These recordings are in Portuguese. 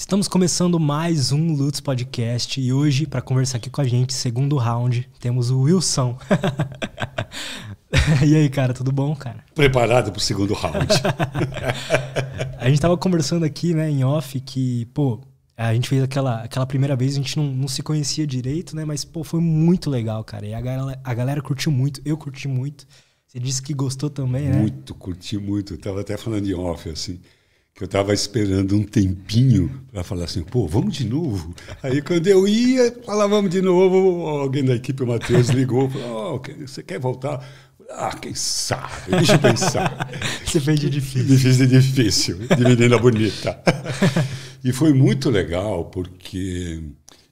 Estamos começando mais um Lutz Podcast e hoje, para conversar aqui com a gente, segundo round, temos o Wilson. e aí, cara, tudo bom, cara? Preparado para o segundo round. a gente tava conversando aqui, né, em off, que, pô, a gente fez aquela, aquela primeira vez, a gente não, não se conhecia direito, né, mas, pô, foi muito legal, cara. E a galera, a galera curtiu muito, eu curti muito. Você disse que gostou também, né? Muito, curti muito. Eu tava até falando em off, assim que eu estava esperando um tempinho para falar assim, pô, vamos de novo. Aí quando eu ia, falava, vamos de novo, alguém da equipe, o Matheus, ligou, falou, oh, você quer voltar? Ah, quem sabe? Deixa eu pensar. você fez de difícil. Difícil de difícil, de menina bonita. e foi muito legal, porque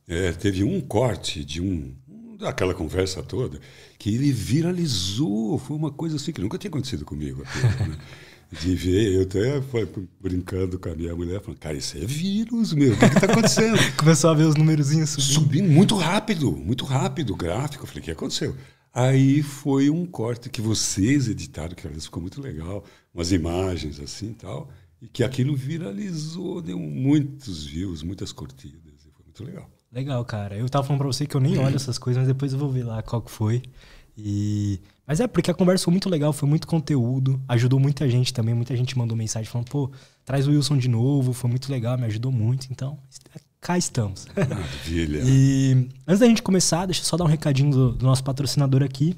é, teve um corte de um daquela conversa toda, que ele viralizou. Foi uma coisa assim que nunca tinha acontecido comigo. né? de ver. Eu até foi brincando com a minha mulher, falando, cara, isso é vírus, meu, o que está acontecendo? Começou a ver os númerozinhos subindo. Subindo muito rápido, muito rápido o gráfico. Eu falei, o que aconteceu? Aí foi um corte que vocês editaram, que aliás ficou muito legal, umas imagens assim e tal, e que aquilo viralizou, deu muitos views, muitas curtidas, e foi muito legal. Legal, cara. Eu tava falando pra você que eu nem olho essas coisas, mas depois eu vou ver lá qual que foi. E mas é, porque a conversa foi muito legal, foi muito conteúdo, ajudou muita gente também. Muita gente mandou mensagem falando, pô, traz o Wilson de novo, foi muito legal, me ajudou muito. Então, cá estamos. Maravilha. e antes da gente começar, deixa eu só dar um recadinho do, do nosso patrocinador aqui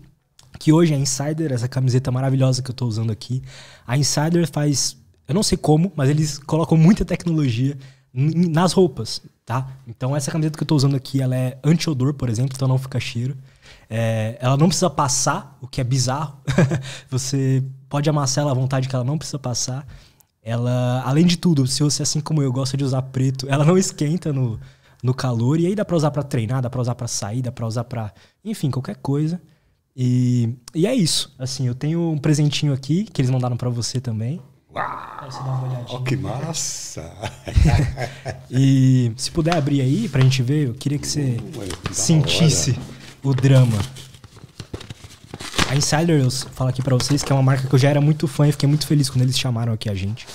que hoje é Insider, essa camiseta maravilhosa que eu estou usando aqui. A Insider faz, eu não sei como, mas eles colocam muita tecnologia nas roupas, tá? Então essa camiseta que eu estou usando aqui, ela é anti-odor, por exemplo, então não fica cheiro. É, ela não precisa passar, o que é bizarro. você pode amassar ela à vontade, que ela não precisa passar. Ela, além de tudo, se você, assim como eu, gosta de usar preto, ela não esquenta no, no calor. E aí dá pra usar pra treinar, dá pra usar pra sair, dá pra usar pra. Enfim, qualquer coisa. E, e é isso. Assim, eu tenho um presentinho aqui que eles mandaram para você também. Uau! Você uma olhadinha. Oh, que massa! e se puder abrir aí pra gente ver, eu queria que você uh, sentisse. Hora o drama. A Insider, eu falo aqui para vocês que é uma marca que eu já era muito fã e fiquei muito feliz quando eles chamaram aqui a gente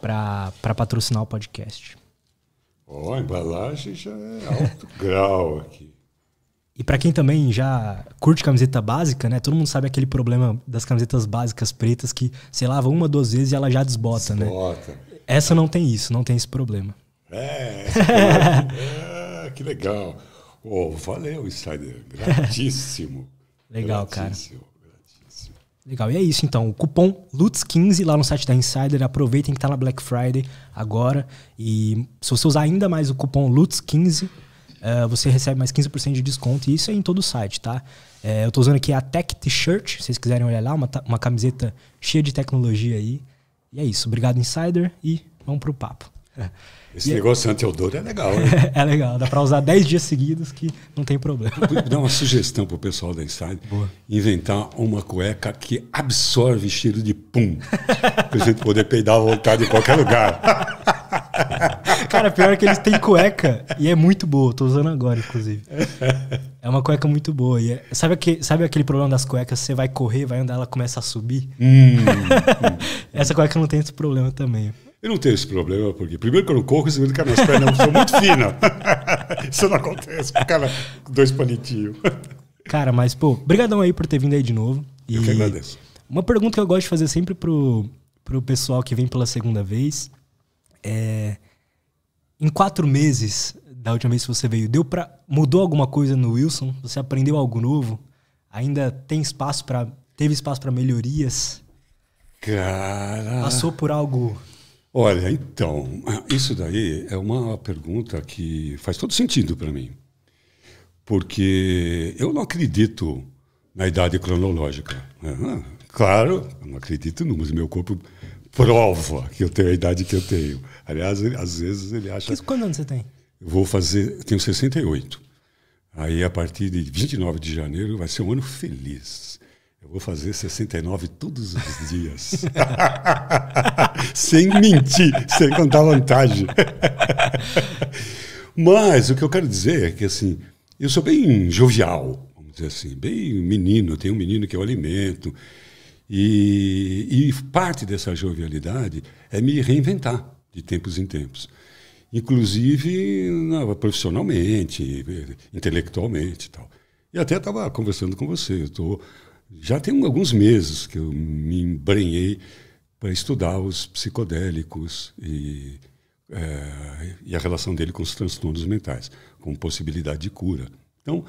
para patrocinar o podcast. Ó, oh, a embalagem já é alto grau aqui. E para quem também já curte camiseta básica, né? Todo mundo sabe aquele problema das camisetas básicas pretas que você lava uma, duas vezes e ela já desbota, né? desbota. né? Essa não tem isso, não tem esse problema. É, é, é que legal. Oh, valeu, Insider. Gratíssimo. Legal, gratíssimo, cara. Gratíssimo. Legal. E é isso, então. O cupom LUTS15 lá no site da Insider. Aproveitem que está na Black Friday agora. E se você usar ainda mais o cupom LUTS15, uh, você recebe mais 15% de desconto. E isso é em todo o site, tá? Uh, eu estou usando aqui a Tech T-Shirt, se vocês quiserem olhar lá. Uma, uma camiseta cheia de tecnologia aí. E é isso. Obrigado, Insider. E vamos pro papo. Esse e é- negócio é... anti-odor é legal, né? é legal, dá para usar 10 dias seguidos que não tem problema. Vou dar uma sugestão pro pessoal da Inside: Boa. inventar uma cueca que absorve cheiro de pum, para gente poder peidar à vontade em qualquer lugar. Cara, pior é que eles têm cueca e é muito boa. Tô usando agora, inclusive. É uma cueca muito boa. E é... sabe, aquele, sabe aquele problema das cuecas? Você vai correr, vai andar, ela começa a subir? Hum, hum. Essa cueca não tem esse problema também. Eu não tenho esse problema, porque primeiro que eu não corro, e segundo que as minhas pernas são muito finas. Isso não acontece com cara dois palitinhos. Cara, mas, pô, brigadão aí por ter vindo aí de novo. E eu que agradeço. Uma pergunta que eu gosto de fazer sempre pro, pro pessoal que vem pela segunda vez é... Em quatro meses da última vez que você veio, deu para mudou alguma coisa no Wilson? Você aprendeu algo novo? Ainda tem espaço para teve espaço para melhorias? Cara... Passou por algo Olha, então, isso daí é uma pergunta que faz todo sentido para mim. Porque eu não acredito na idade cronológica. Claro, não acredito, não, mas meu corpo prova que eu tenho a idade que eu tenho. Aliás, ele, às vezes ele acha. quantos anos você tem? Eu vou fazer. Eu tenho 68. Aí, a partir de 29 de janeiro, vai ser um ano feliz. Eu vou fazer 69 todos os dias. sem mentir, sem contar vantagem. Mas o que eu quero dizer é que assim, eu sou bem jovial, vamos dizer assim, bem menino, tenho um menino que eu alimento. E, e parte dessa jovialidade é me reinventar de tempos em tempos. Inclusive não, profissionalmente, intelectualmente e tal. E até estava conversando com você, eu estou já tem alguns meses que eu me embrenhei para estudar os psicodélicos e, é, e a relação dele com os transtornos mentais, com possibilidade de cura. Então,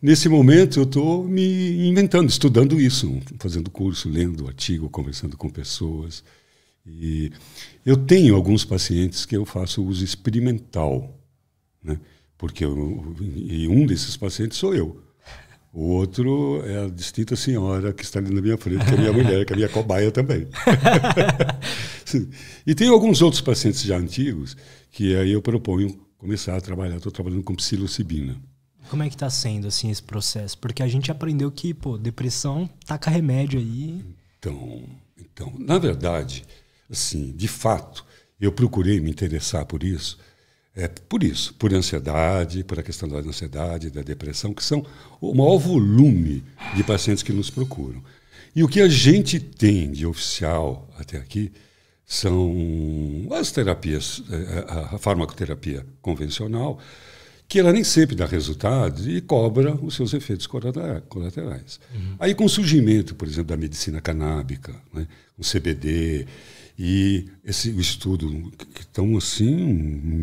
nesse momento, eu estou me inventando, estudando isso, fazendo curso, lendo artigo, conversando com pessoas. E eu tenho alguns pacientes que eu faço uso experimental, né? porque eu, e um desses pacientes sou eu. O outro é a distinta senhora que está ali na minha frente, que é minha mulher, que é minha cobaia também. e tem alguns outros pacientes já antigos que aí eu proponho começar a trabalhar. Estou trabalhando com psilocibina. Como é que está sendo assim esse processo? Porque a gente aprendeu que, pô, depressão taca remédio aí. Então, então, na verdade, assim, de fato, eu procurei me interessar por isso é, por isso, por ansiedade, por a questão da ansiedade, da depressão, que são o maior volume de pacientes que nos procuram. E o que a gente tem de oficial até aqui são as terapias, é, é, a farmacoterapia convencional, que ela nem sempre dá resultado e cobra os seus efeitos colaterais. Uhum. Aí, com o surgimento, por exemplo, da medicina canábica, né, o CBD, e esse estudo que estão assim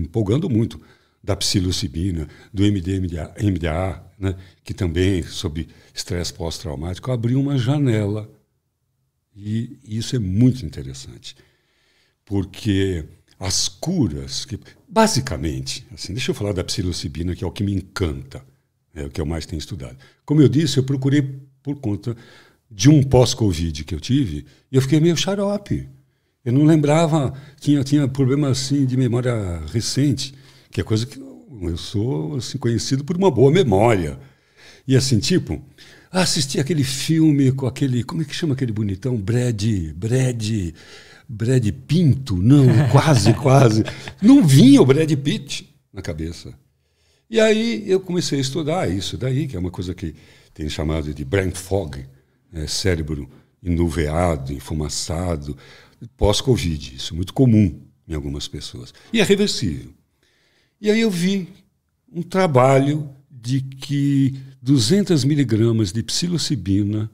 empolgando muito da psilocibina, do MDMA, MDA, né, que também sobre estresse pós-traumático abriu uma janela. E isso é muito interessante, porque as curas que basicamente, assim, deixa eu falar da psilocibina que é o que me encanta, é o que eu mais tenho estudado. Como eu disse, eu procurei por conta de um pós-Covid que eu tive, e eu fiquei meio xarope. Eu não lembrava, tinha, tinha problema assim de memória recente, que é coisa que eu sou assim, conhecido por uma boa memória. E assim, tipo, assisti aquele filme com aquele, como é que chama aquele bonitão? Brad, Brad, Brad Pinto? Não, quase, quase. Não vinha o Brad Pitt na cabeça. E aí eu comecei a estudar isso daí, que é uma coisa que tem chamado de brain fog, né? cérebro enuveado, enfumaçado, pós-Covid. Isso é muito comum em algumas pessoas. E é reversível. E aí eu vi um trabalho de que 200 miligramas de psilocibina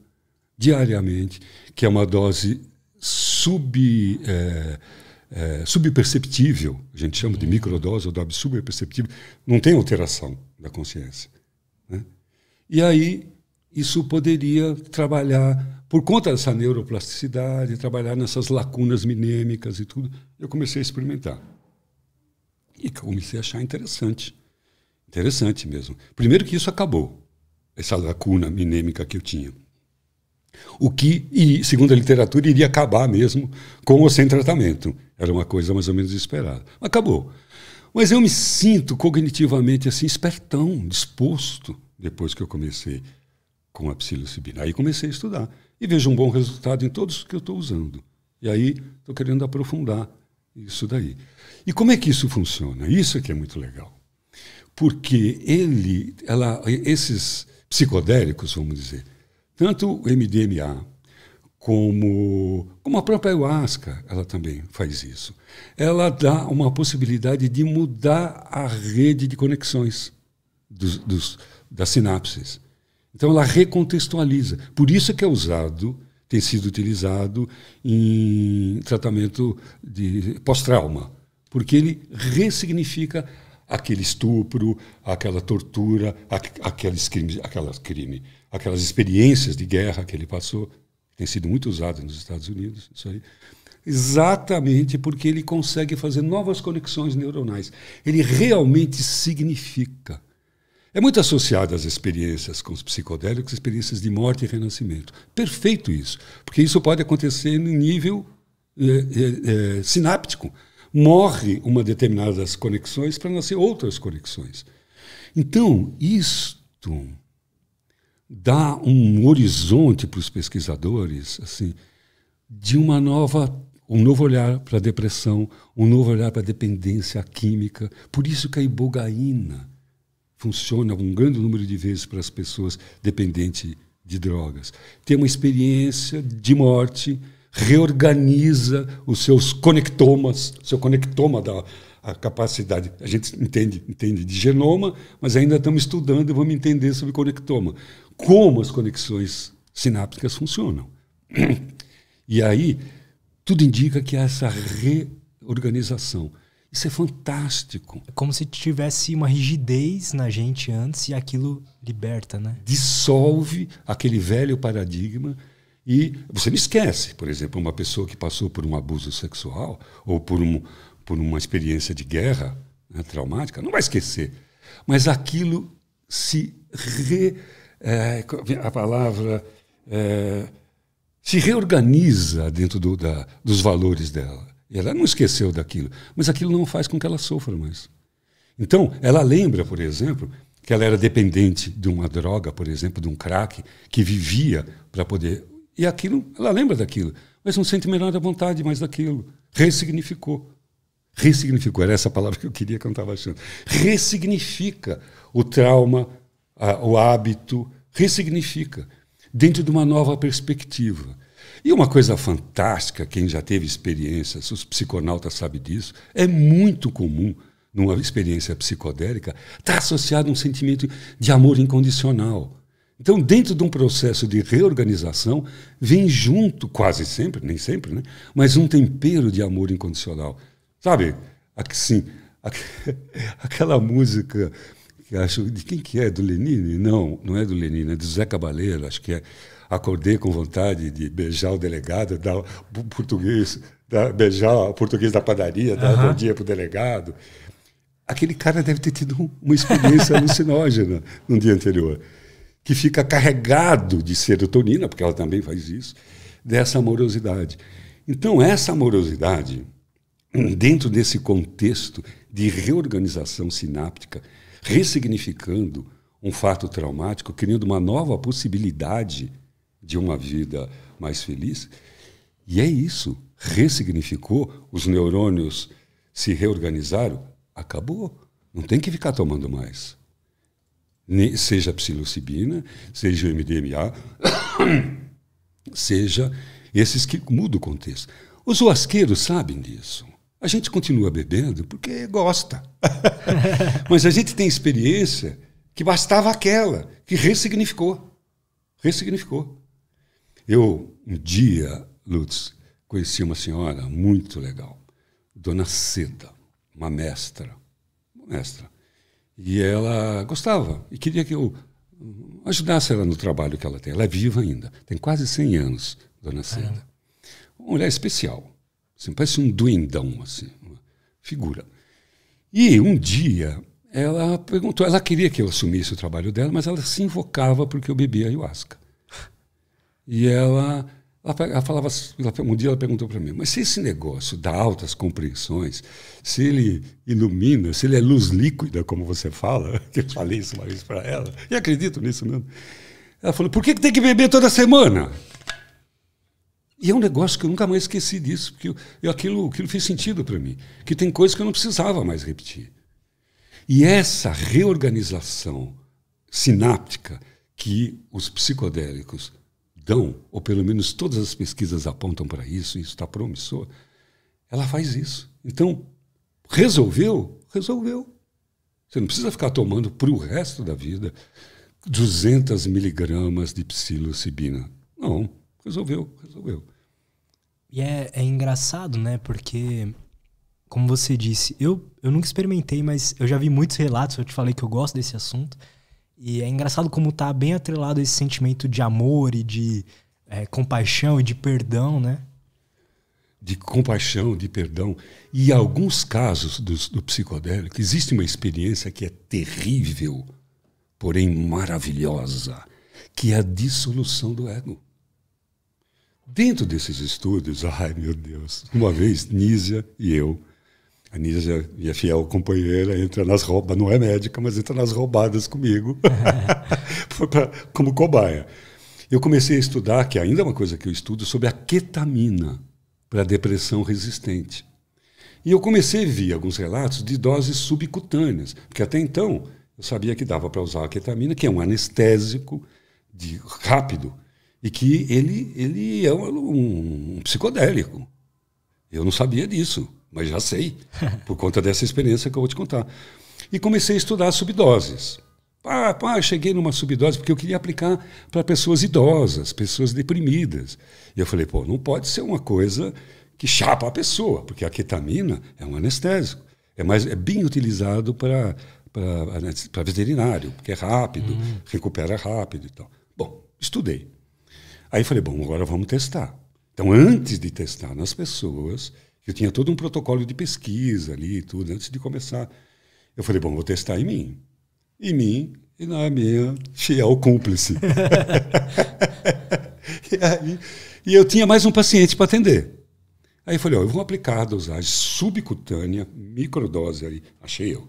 diariamente, que é uma dose sub, é, é, subperceptível, a gente chama de microdose ou dose subperceptível, não tem alteração da consciência. Né? E aí isso poderia trabalhar, por conta dessa neuroplasticidade, trabalhar nessas lacunas minêmicas e tudo. Eu comecei a experimentar. E comecei a achar interessante. Interessante mesmo. Primeiro que isso acabou, essa lacuna minêmica que eu tinha. O que, e, segundo a literatura, iria acabar mesmo com ou sem tratamento. Era uma coisa mais ou menos esperada. Acabou. Mas eu me sinto cognitivamente assim, espertão, disposto, depois que eu comecei com a psilocibina. Aí comecei a estudar e vejo um bom resultado em todos que eu estou usando. E aí estou querendo aprofundar isso daí. E como é que isso funciona? Isso é que é muito legal. Porque ele, ela, esses psicodélicos, vamos dizer, tanto o MDMA como, como a própria ayahuasca, ela também faz isso. Ela dá uma possibilidade de mudar a rede de conexões dos, dos das sinapses. Então ela recontextualiza. Por isso é que é usado, tem sido utilizado em tratamento de pós-trauma, porque ele ressignifica aquele estupro, aquela tortura, aqueles crimes, aquelas crime, aquelas experiências de guerra que ele passou, tem sido muito usado nos Estados Unidos, isso aí. Exatamente porque ele consegue fazer novas conexões neuronais. Ele realmente significa. É muito associado às experiências com os psicodélicos, experiências de morte e renascimento. Perfeito isso, porque isso pode acontecer no nível é, é, é, sináptico. Morre uma determinadas conexões para nascer outras conexões. Então, isto dá um horizonte para os pesquisadores, assim, de uma nova um novo olhar para a depressão, um novo olhar para a dependência química. Por isso que a ibogaína funciona um grande número de vezes para as pessoas dependentes de drogas. Tem uma experiência de morte, reorganiza os seus conectomas, seu conectoma da a capacidade, a gente entende, entende de genoma, mas ainda estamos estudando e vamos entender sobre conectoma, como as conexões sinápticas funcionam. E aí, tudo indica que essa reorganização isso é fantástico. É como se tivesse uma rigidez na gente antes e aquilo liberta, né? Dissolve aquele velho paradigma e você não esquece, por exemplo, uma pessoa que passou por um abuso sexual ou por, um, por uma experiência de guerra né, traumática, não vai esquecer. Mas aquilo se re. É, a palavra. É, se reorganiza dentro do, da, dos valores dela. E ela não esqueceu daquilo, mas aquilo não faz com que ela sofra mais. Então, ela lembra, por exemplo, que ela era dependente de uma droga, por exemplo, de um crack, que vivia para poder. E aquilo, ela lembra daquilo, mas não sente melhor da vontade mais daquilo. Ressignificou. Ressignificou, era essa palavra que eu queria que eu não estava achando. Ressignifica o trauma, a, o hábito, ressignifica, dentro de uma nova perspectiva. E uma coisa fantástica, quem já teve experiência os psiconautas sabem disso, é muito comum numa experiência psicodélica estar tá associado a um sentimento de amor incondicional. Então, dentro de um processo de reorganização, vem junto, quase sempre, nem sempre, né? mas um tempero de amor incondicional. Sabe, assim, aquela música que acho. De quem que é? Do Lenine? Não, não é do Lenine, é do Zé Cabaleiro, acho que é acordei com vontade de beijar o delegado, dar o português, dar, beijar o português da padaria, dar uhum. bom dia para o delegado. Aquele cara deve ter tido uma experiência alucinógena no dia anterior, que fica carregado de serotonina, porque ela também faz isso, dessa amorosidade. Então, essa amorosidade, dentro desse contexto de reorganização sináptica, ressignificando um fato traumático, criando uma nova possibilidade de uma vida mais feliz. E é isso. Ressignificou, os neurônios se reorganizaram, acabou. Não tem que ficar tomando mais. Seja seja psilocibina, seja o MDMA, seja esses que mudam o contexto. Os oasqueiros sabem disso. A gente continua bebendo porque gosta. Mas a gente tem experiência que bastava aquela, que ressignificou. Ressignificou. Eu, um dia, Lutz, conheci uma senhora muito legal, Dona Seda, uma mestra, mestra. E ela gostava e queria que eu ajudasse ela no trabalho que ela tem. Ela é viva ainda, tem quase 100 anos, Dona ah, é? Seda. É. Uma mulher especial, assim, parece um duendão, assim, uma figura. E um dia ela perguntou, ela queria que eu assumisse o trabalho dela, mas ela se invocava porque eu bebia ayahuasca. E ela, ela, ela falava, ela, um dia ela perguntou para mim, mas se esse negócio dá altas compreensões, se ele ilumina, se ele é luz líquida, como você fala, que eu falei isso uma vez para ela, e acredito nisso mesmo. Ela falou, por que, tem que beber toda semana? E é um negócio que eu nunca mais esqueci disso, porque eu, eu aquilo, aquilo fez sentido para mim, que tem coisas que eu não precisava mais repetir. E essa reorganização sináptica que os psicodélicos ou pelo menos todas as pesquisas apontam para isso, e isso está promissor, ela faz isso. Então, resolveu? Resolveu. Você não precisa ficar tomando para o resto da vida 200 miligramas de psilocibina. Não, resolveu, resolveu. E é, é engraçado, né? Porque, como você disse, eu, eu nunca experimentei, mas eu já vi muitos relatos, eu te falei que eu gosto desse assunto. E é engraçado como tá bem atrelado esse sentimento de amor e de é, compaixão e de perdão, né? De compaixão, de perdão. E em alguns casos do, do psicodélico, existe uma experiência que é terrível, porém maravilhosa, que é a dissolução do ego. Dentro desses estudos, ai meu Deus, uma vez Nízia e eu a Nisa minha é fiel companheira, entra nas roubadas, não é médica, mas entra nas roubadas comigo, como cobaia. Eu comecei a estudar, que é ainda é uma coisa que eu estudo, sobre a ketamina para depressão resistente. E eu comecei a ver alguns relatos de doses subcutâneas, porque até então eu sabia que dava para usar a ketamina, que é um anestésico de, rápido e que ele, ele é um, um psicodélico. Eu não sabia disso mas já sei, por conta dessa experiência que eu vou te contar. E comecei a estudar subdoses. Pá, pá, cheguei numa subdose porque eu queria aplicar para pessoas idosas, pessoas deprimidas. E eu falei, pô, não pode ser uma coisa que chapa a pessoa, porque a ketamina é um anestésico. É, mais, é bem utilizado para para veterinário, porque é rápido, uhum. recupera rápido e tal. Bom, estudei. Aí falei, bom, agora vamos testar. Então, antes de testar nas pessoas, eu tinha todo um protocolo de pesquisa ali e tudo, antes de começar. Eu falei, bom, vou testar em mim. Em mim e na minha fiel cúmplice. e, aí, e eu tinha mais um paciente para atender. Aí eu falei, ó, eu vou aplicar a dosagem subcutânea, microdose aí, achei eu.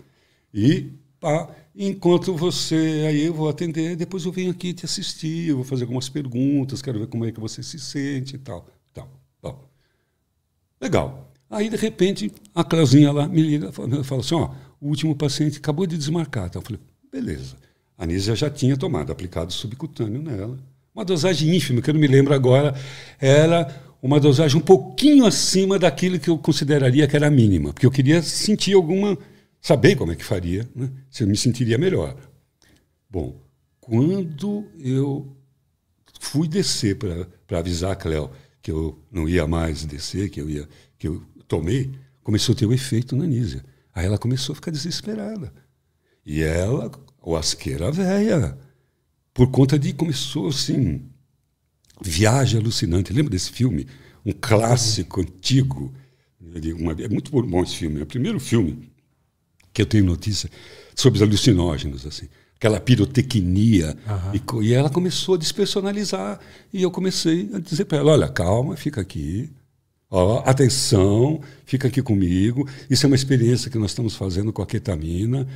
E pá, enquanto você, aí eu vou atender, depois eu venho aqui te assistir, eu vou fazer algumas perguntas, quero ver como é que você se sente e tal. tal, tal. Legal. Aí, de repente, a Clauzinha lá me liga e né, fala assim: ó, o último paciente acabou de desmarcar. Então, eu falei: beleza. A Nízia já tinha tomado, aplicado subcutâneo nela. Uma dosagem ínfima, que eu não me lembro agora, era uma dosagem um pouquinho acima daquilo que eu consideraria que era a mínima, porque eu queria sentir alguma. saber como é que faria, né? se eu me sentiria melhor. Bom, quando eu fui descer para avisar a Cléo que eu não ia mais descer, que eu ia que eu tomei, começou a ter um efeito na Nízia. Aí ela começou a ficar desesperada. E ela, o asqueira velha, por conta de começou assim, viagem alucinante. Lembra desse filme? Um clássico antigo. Uma, é muito bom esse filme. É o primeiro filme que eu tenho notícia sobre os alucinógenos, assim. Aquela pirotecnia. Uhum. E, e ela começou a despersonalizar. E eu comecei a dizer para ela: olha, calma, fica aqui Ó, atenção, fica aqui comigo. Isso é uma experiência que nós estamos fazendo com a ketamina.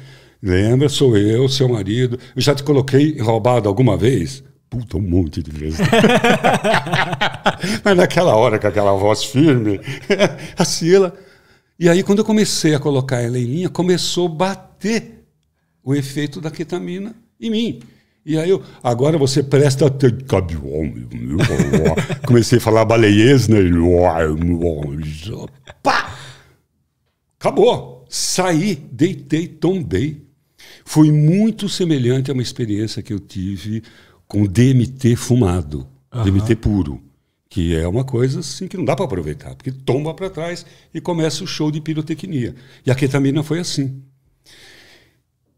Lembra, sou eu, seu marido. Eu já te coloquei roubado alguma vez? Puta, um monte de vezes. Mas naquela hora, com aquela voz firme, a Sila. E aí, quando eu comecei a colocar ela em linha, começou a bater o efeito da ketamina em mim. E aí eu, agora você presta comecei a falar baleiês, né? Pá! Acabou. Saí, deitei, tombei. Foi muito semelhante a uma experiência que eu tive com DMT fumado, uhum. DMT puro, que é uma coisa assim que não dá para aproveitar, porque tomba para trás e começa o show de pirotecnia. E a ketamina foi assim.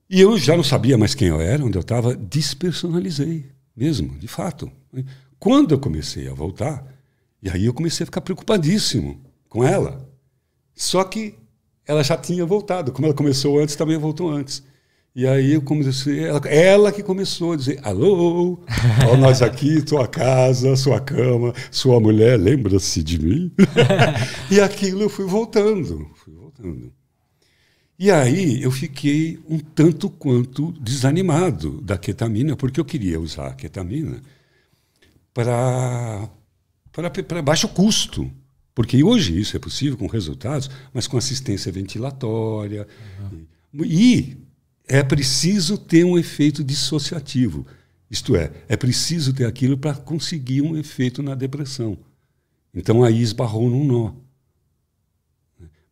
E eu já não sabia mais quem eu era, onde eu estava, despersonalizei mesmo, de fato. Quando eu comecei a voltar, e aí eu comecei a ficar preocupadíssimo com ela. Só que ela já tinha voltado. Como ela começou antes, também voltou antes. E aí eu comecei, ela, ela que começou a dizer, alô, ó nós aqui, tua casa, sua cama, sua mulher, lembra-se de mim? e aquilo eu fui voltando, fui voltando. E aí eu fiquei um tanto quanto desanimado da ketamina, porque eu queria usar a ketamina para baixo custo. Porque hoje isso é possível com resultados, mas com assistência ventilatória. Uhum. E é preciso ter um efeito dissociativo. Isto é, é preciso ter aquilo para conseguir um efeito na depressão. Então aí esbarrou num nó.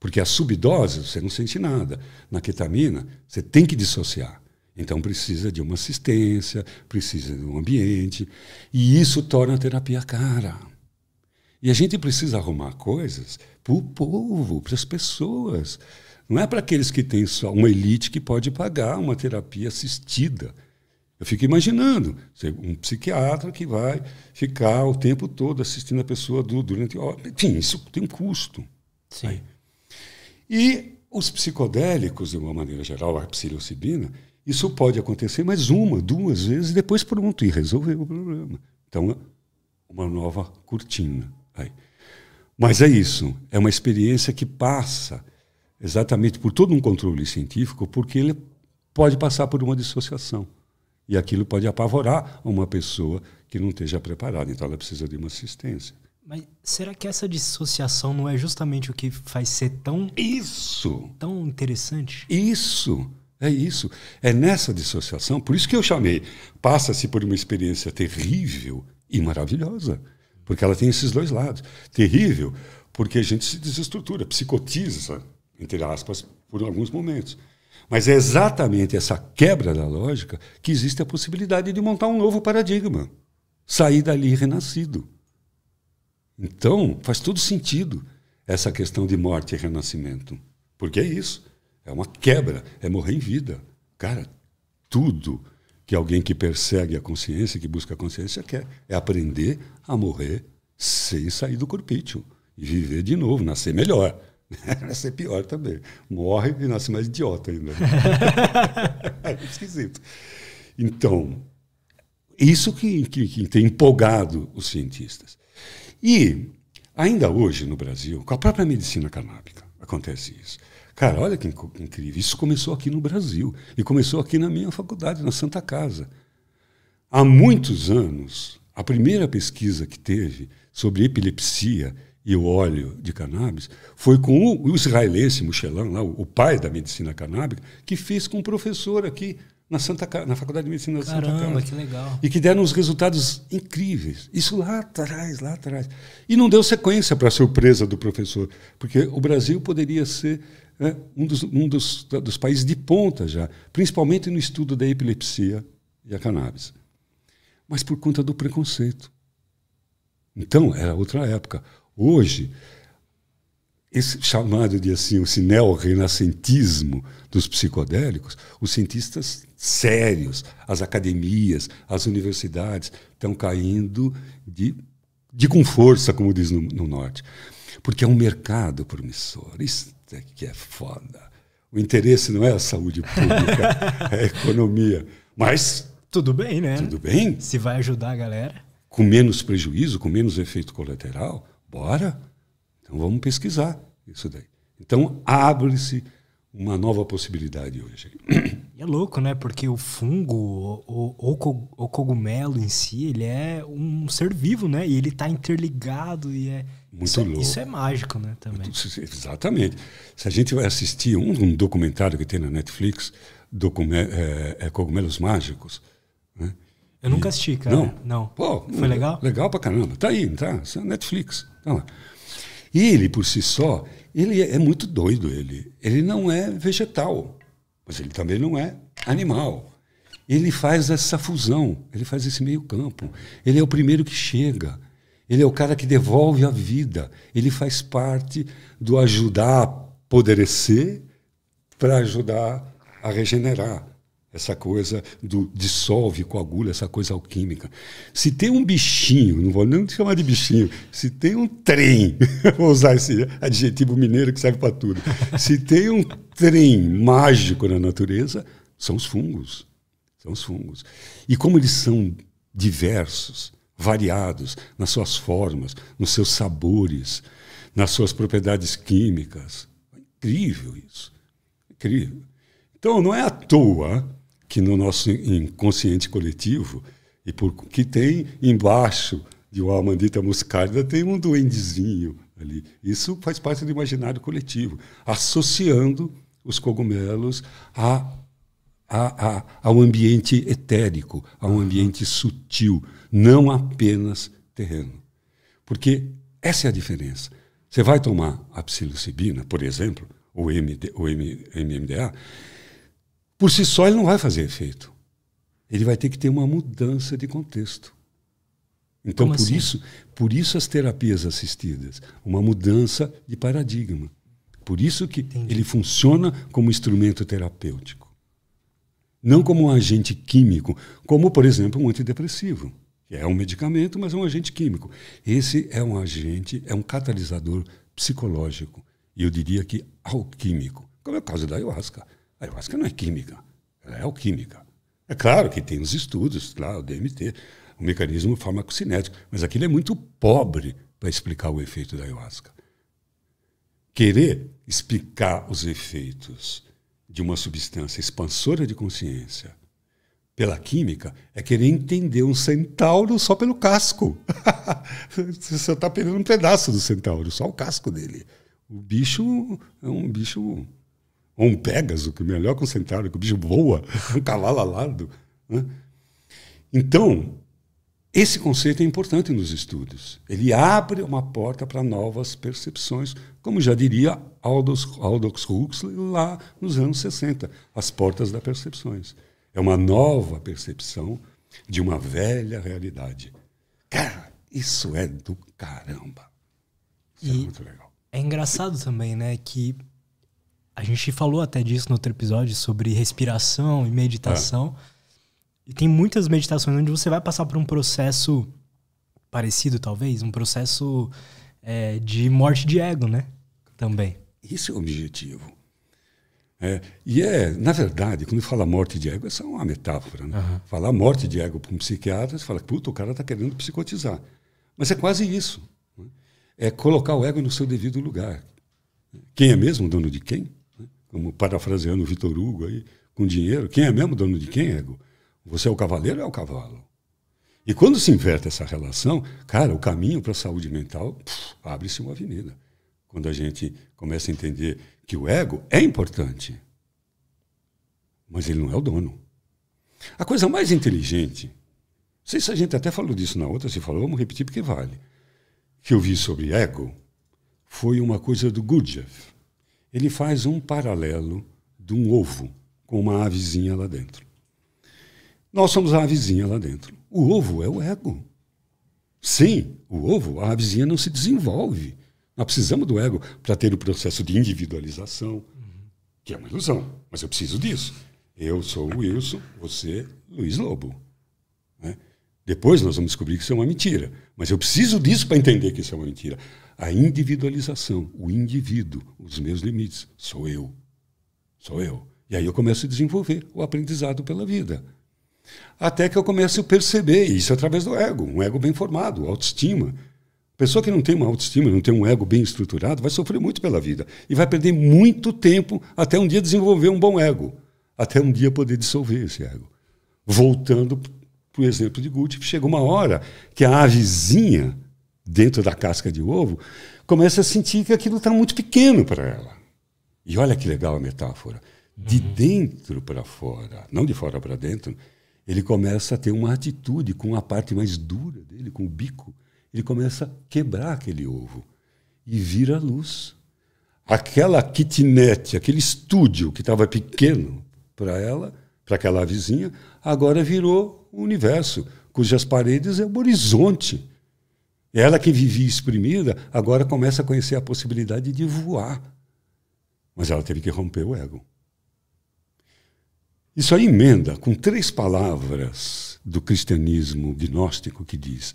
Porque a subdose você não sente nada. Na ketamina, você tem que dissociar. Então precisa de uma assistência, precisa de um ambiente. E isso torna a terapia cara. E a gente precisa arrumar coisas para o povo, para as pessoas. Não é para aqueles que têm só uma elite que pode pagar uma terapia assistida. Eu fico imaginando um psiquiatra que vai ficar o tempo todo assistindo a pessoa durante durante. Enfim, isso tem um custo. Sim. Aí, e os psicodélicos, de uma maneira geral, a psilocibina, isso pode acontecer mais uma, duas vezes, e depois pronto, e resolveu o problema. Então, uma nova cortina. Aí. Mas é isso, é uma experiência que passa exatamente por todo um controle científico, porque ele pode passar por uma dissociação. E aquilo pode apavorar uma pessoa que não esteja preparada, então ela precisa de uma assistência. Mas será que essa dissociação não é justamente o que faz ser tão. Isso! Tão interessante? Isso! É isso. É nessa dissociação, por isso que eu chamei. Passa-se por uma experiência terrível e maravilhosa. Porque ela tem esses dois lados. Terrível, porque a gente se desestrutura, psicotiza, entre aspas, por alguns momentos. Mas é exatamente essa quebra da lógica que existe a possibilidade de montar um novo paradigma. Sair dali renascido. Então, faz todo sentido essa questão de morte e renascimento. Porque é isso. É uma quebra, é morrer em vida. Cara, tudo que alguém que persegue a consciência, que busca a consciência, quer é aprender a morrer sem sair do corpício e viver de novo, nascer melhor. nascer pior também. Morre e nasce mais idiota ainda. É esquisito. Então, isso que, que, que tem empolgado os cientistas. E ainda hoje no Brasil, com a própria medicina canábica, acontece isso. Cara, olha que incrível. Isso começou aqui no Brasil e começou aqui na minha faculdade, na Santa Casa. Há muitos anos, a primeira pesquisa que teve sobre epilepsia e o óleo de cannabis foi com o israelense Mouchelan, lá, o pai da medicina canábica, que fez com um professor aqui na, Santa, na Faculdade de Medicina da Santa Casa. que legal. E que deram uns resultados incríveis. Isso lá atrás, lá atrás. E não deu sequência para surpresa do professor, porque o Brasil poderia ser né, um, dos, um dos, dos países de ponta já, principalmente no estudo da epilepsia e a cannabis. Mas por conta do preconceito. Então, era outra época. Hoje, esse chamado de assim o sinel renascentismo dos psicodélicos, os cientistas sérios, as academias, as universidades estão caindo de, de com força, como diz no, no norte, porque é um mercado promissor. Isso é que é foda. O interesse não é a saúde pública, é a economia. Mas tudo bem, né? Tudo bem. Se vai ajudar a galera com menos prejuízo, com menos efeito colateral, bora. Então vamos pesquisar isso daí. Então abre-se uma nova possibilidade hoje. E é louco, né? Porque o fungo, o, o, o, cogumelo em si, ele é um ser vivo, né? E ele está interligado e é muito isso, é, louco. Isso é mágico, né? Também. Muito, exatamente. Se a gente vai assistir um, um documentário que tem na Netflix, é, é Cogumelos Mágicos, né? Eu e, nunca assisti, cara. Não? Não. Pô, Foi legal? Legal pra caramba. Tá aí, tá? É Netflix. Tá lá. E ele, por si só, ele é muito doido, ele. Ele não é vegetal, mas ele também não é animal. Ele faz essa fusão, ele faz esse meio campo. Ele é o primeiro que chega. Ele é o cara que devolve a vida. Ele faz parte do ajudar a apodrecer para ajudar a regenerar essa coisa do dissolve, agulha essa coisa alquímica. Se tem um bichinho, não vou nem chamar de bichinho, se tem um trem, vou usar esse adjetivo mineiro que serve para tudo, se tem um trem mágico na natureza, são os fungos. São os fungos. E como eles são diversos, variados nas suas formas, nos seus sabores, nas suas propriedades químicas. É incrível isso. É incrível. Então, não é à toa que no nosso inconsciente coletivo, e por, que tem embaixo de uma Amandita muscarda tem um duendezinho ali. Isso faz parte do imaginário coletivo, associando os cogumelos a, a, a, ao ambiente etérico, a um ambiente sutil, não apenas terreno. Porque essa é a diferença. Você vai tomar a psilocibina, por exemplo, ou, MD, ou MMDA, por si só ele não vai fazer efeito. Ele vai ter que ter uma mudança de contexto. Então, Como por assim? isso, por isso as terapias assistidas, uma mudança de paradigma. Por isso que Entendi. ele funciona como instrumento terapêutico. Não como um agente químico, como, por exemplo, um antidepressivo. que É um medicamento, mas é um agente químico. Esse é um agente, é um catalisador psicológico. E eu diria que alquímico, como é o caso da ayahuasca. A é, ayahuasca não é química, ela é alquímica. É claro que tem os estudos, lá o DMT, o mecanismo farmacocinético, mas aquilo é muito pobre para explicar o efeito da ayahuasca. Querer explicar os efeitos de uma substância expansora de consciência pela química é querer entender um centauro só pelo casco. Você está perdendo um pedaço do centauro, só o casco dele. O bicho é um bicho ou um Pégaso, que é melhor que um centauro, que o bicho voa, um cavalo alado. Né? Então, esse conceito é importante nos estudos. Ele abre uma porta para novas percepções, como já diria Aldous, Aldous Huxley lá nos anos 60, as portas das percepções. É uma nova percepção de uma velha realidade. Cara, isso é do caramba. Isso é e é muito legal. É engraçado também, né, que a gente falou até disso no outro episódio sobre respiração e meditação. É. E tem muitas meditações onde você vai passar por um processo parecido, talvez, um processo é, de morte de ego, né? Também. Isso é o objetivo. É, e é, na verdade, quando fala morte de ego, essa é uma metáfora. Né? Uhum. Falar morte de ego para um psiquiatra, você fala, puta, o cara está querendo psicotizar. Mas é quase isso. Né? É colocar o ego no seu devido lugar. Quem é mesmo dono de quem? como parafraseando o Vitor Hugo aí, com dinheiro, quem é mesmo dono de quem, Ego? Você é o cavaleiro ou é o cavalo? E quando se inverte essa relação, cara, o caminho para a saúde mental abre-se uma avenida. Quando a gente começa a entender que o ego é importante, mas ele não é o dono. A coisa mais inteligente, não sei se a gente até falou disso na outra, se falou, vamos repetir porque vale, que eu vi sobre ego foi uma coisa do Gurdjieff ele faz um paralelo de um ovo com uma avezinha lá dentro. Nós somos a avezinha lá dentro. O ovo é o ego. Sem o ovo, a avezinha não se desenvolve. Nós precisamos do ego para ter o processo de individualização, que é uma ilusão, mas eu preciso disso. Eu sou o Wilson, você, Luiz Lobo. Né? Depois nós vamos descobrir que isso é uma mentira. Mas eu preciso disso para entender que isso é uma mentira a individualização, o indivíduo, os meus limites, sou eu. Sou eu. E aí eu começo a desenvolver o aprendizado pela vida. Até que eu começo a perceber isso através do ego, um ego bem formado, autoestima. Pessoa que não tem uma autoestima, não tem um ego bem estruturado, vai sofrer muito pela vida e vai perder muito tempo até um dia desenvolver um bom ego, até um dia poder dissolver esse ego. Voltando para o exemplo de Gucci, chega uma hora que a avezinha dentro da casca de ovo, começa a sentir que aquilo está muito pequeno para ela. E olha que legal a metáfora. De uhum. dentro para fora, não de fora para dentro, ele começa a ter uma atitude com a parte mais dura dele, com o bico. Ele começa a quebrar aquele ovo e vira luz. Aquela kitnet, aquele estúdio que estava pequeno para ela, para aquela vizinha, agora virou o um universo, cujas paredes é o um horizonte ela que vivia exprimida, agora começa a conhecer a possibilidade de voar. Mas ela teve que romper o ego. Isso aí emenda com três palavras do cristianismo gnóstico que diz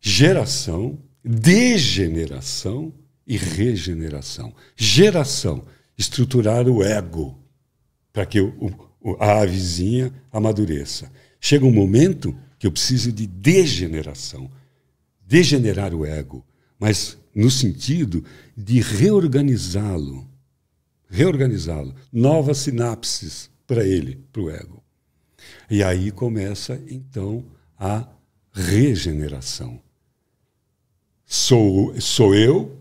geração, degeneração e regeneração. Geração, estruturar o ego para que o, o, a avezinha amadureça. Chega um momento que eu preciso de degeneração degenerar o ego, mas no sentido de reorganizá-lo, reorganizá-lo, novas sinapses para ele, para o ego. E aí começa então a regeneração. Sou, sou eu,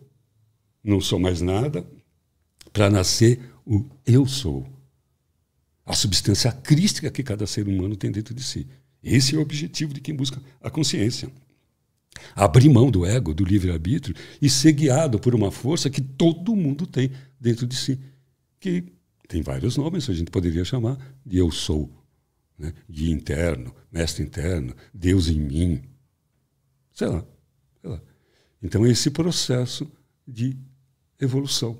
não sou mais nada, para nascer o eu sou. A substância crística que cada ser humano tem dentro de si. Esse é o objetivo de quem busca a consciência abrir mão do ego, do livre-arbítrio e ser guiado por uma força que todo mundo tem dentro de si, que tem vários nomes, a gente poderia chamar de eu sou, né? guia interno, mestre interno, Deus em mim, sei lá, sei lá. Então, esse processo de evolução.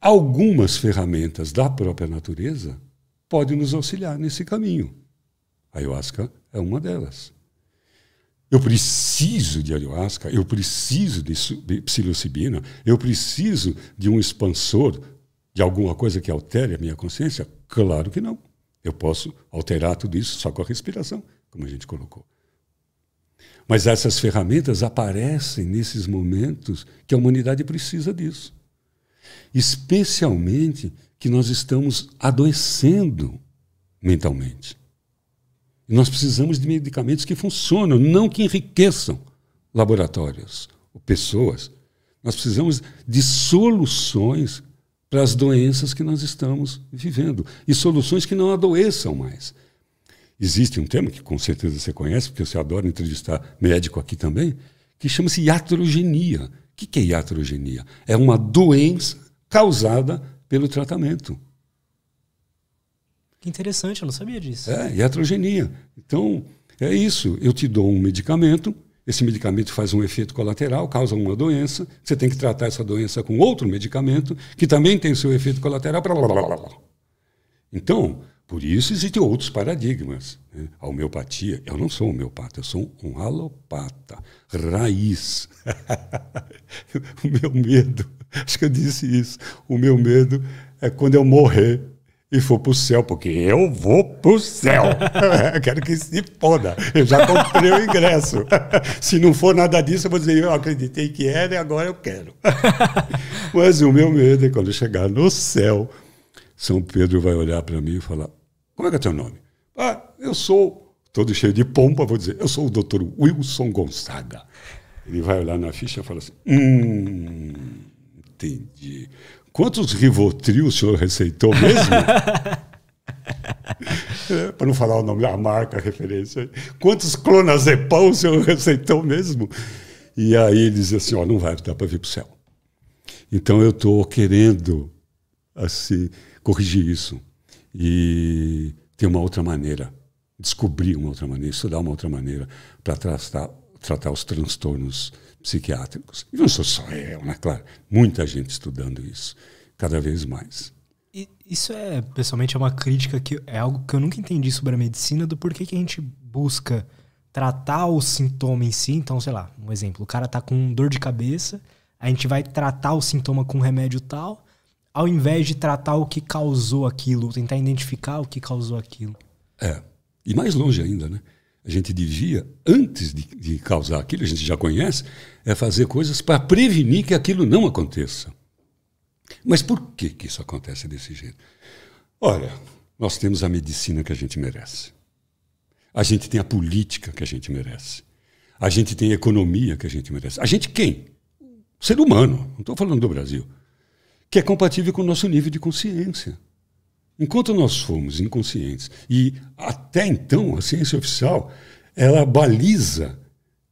Algumas ferramentas da própria natureza podem nos auxiliar nesse caminho. A ayahuasca é uma delas. Eu preciso de ayahuasca, eu preciso de, de psilocibina, eu preciso de um expansor, de alguma coisa que altere a minha consciência? Claro que não. Eu posso alterar tudo isso só com a respiração, como a gente colocou. Mas essas ferramentas aparecem nesses momentos que a humanidade precisa disso. Especialmente que nós estamos adoecendo mentalmente. Nós precisamos de medicamentos que funcionam, não que enriqueçam laboratórios ou pessoas. Nós precisamos de soluções para as doenças que nós estamos vivendo e soluções que não adoeçam mais. Existe um tema que com certeza você conhece, porque você adora entrevistar médico aqui também, que chama-se iatrogenia. O que é iatrogenia? É uma doença causada pelo tratamento. Que interessante, eu não sabia disso. É, iatrogenia. Então, é isso. Eu te dou um medicamento, esse medicamento faz um efeito colateral, causa uma doença, você tem que tratar essa doença com outro medicamento, que também tem seu efeito colateral. Blá, blá, blá, blá. Então, por isso existem outros paradigmas. Né? A homeopatia, eu não sou homeopata, eu sou um alopata, raiz. o meu medo, acho que eu disse isso, o meu medo é quando eu morrer e for pro céu, porque eu vou pro céu. É, quero que se foda. Eu já comprei o ingresso. se não for nada disso, eu vou dizer, eu acreditei que era e agora eu quero. Mas o meu medo é quando eu chegar no céu, São Pedro vai olhar para mim e falar: Como é que é teu nome? Ah, eu sou, todo cheio de pompa, vou dizer, eu sou o doutor Wilson Gonzaga. Ele vai olhar na ficha e fala assim: Hum, entendi. Quantos Rivotril o senhor receitou mesmo? Para não falar o nome da marca, a referência. Quantos clonazepam o senhor receitou mesmo? E aí ele dizia assim, ó, não vai dar para vir para o céu. Então eu estou querendo assim, corrigir isso. E ter uma outra maneira, descobrir uma outra maneira, estudar uma outra maneira para tratar, tratar os transtornos psiquiátricos. E não sou só eu, né? Claro, muita gente estudando isso, cada vez mais. E isso é, pessoalmente, é uma crítica que é algo que eu nunca entendi sobre a medicina, do porquê que a gente busca tratar o sintoma em si. Então, sei lá, um exemplo, o cara tá com dor de cabeça, a gente vai tratar o sintoma com um remédio tal, ao invés de tratar o que causou aquilo, tentar identificar o que causou aquilo. É. E mais longe ainda, né? a gente devia, antes de, de causar aquilo, a gente já conhece, é fazer coisas para prevenir que aquilo não aconteça. Mas por que, que isso acontece desse jeito? Olha, nós temos a medicina que a gente merece. A gente tem a política que a gente merece. A gente tem a economia que a gente merece. A gente quem? ser humano, não estou falando do Brasil, que é compatível com o nosso nível de consciência. Enquanto nós fomos inconscientes e até então a ciência oficial ela baliza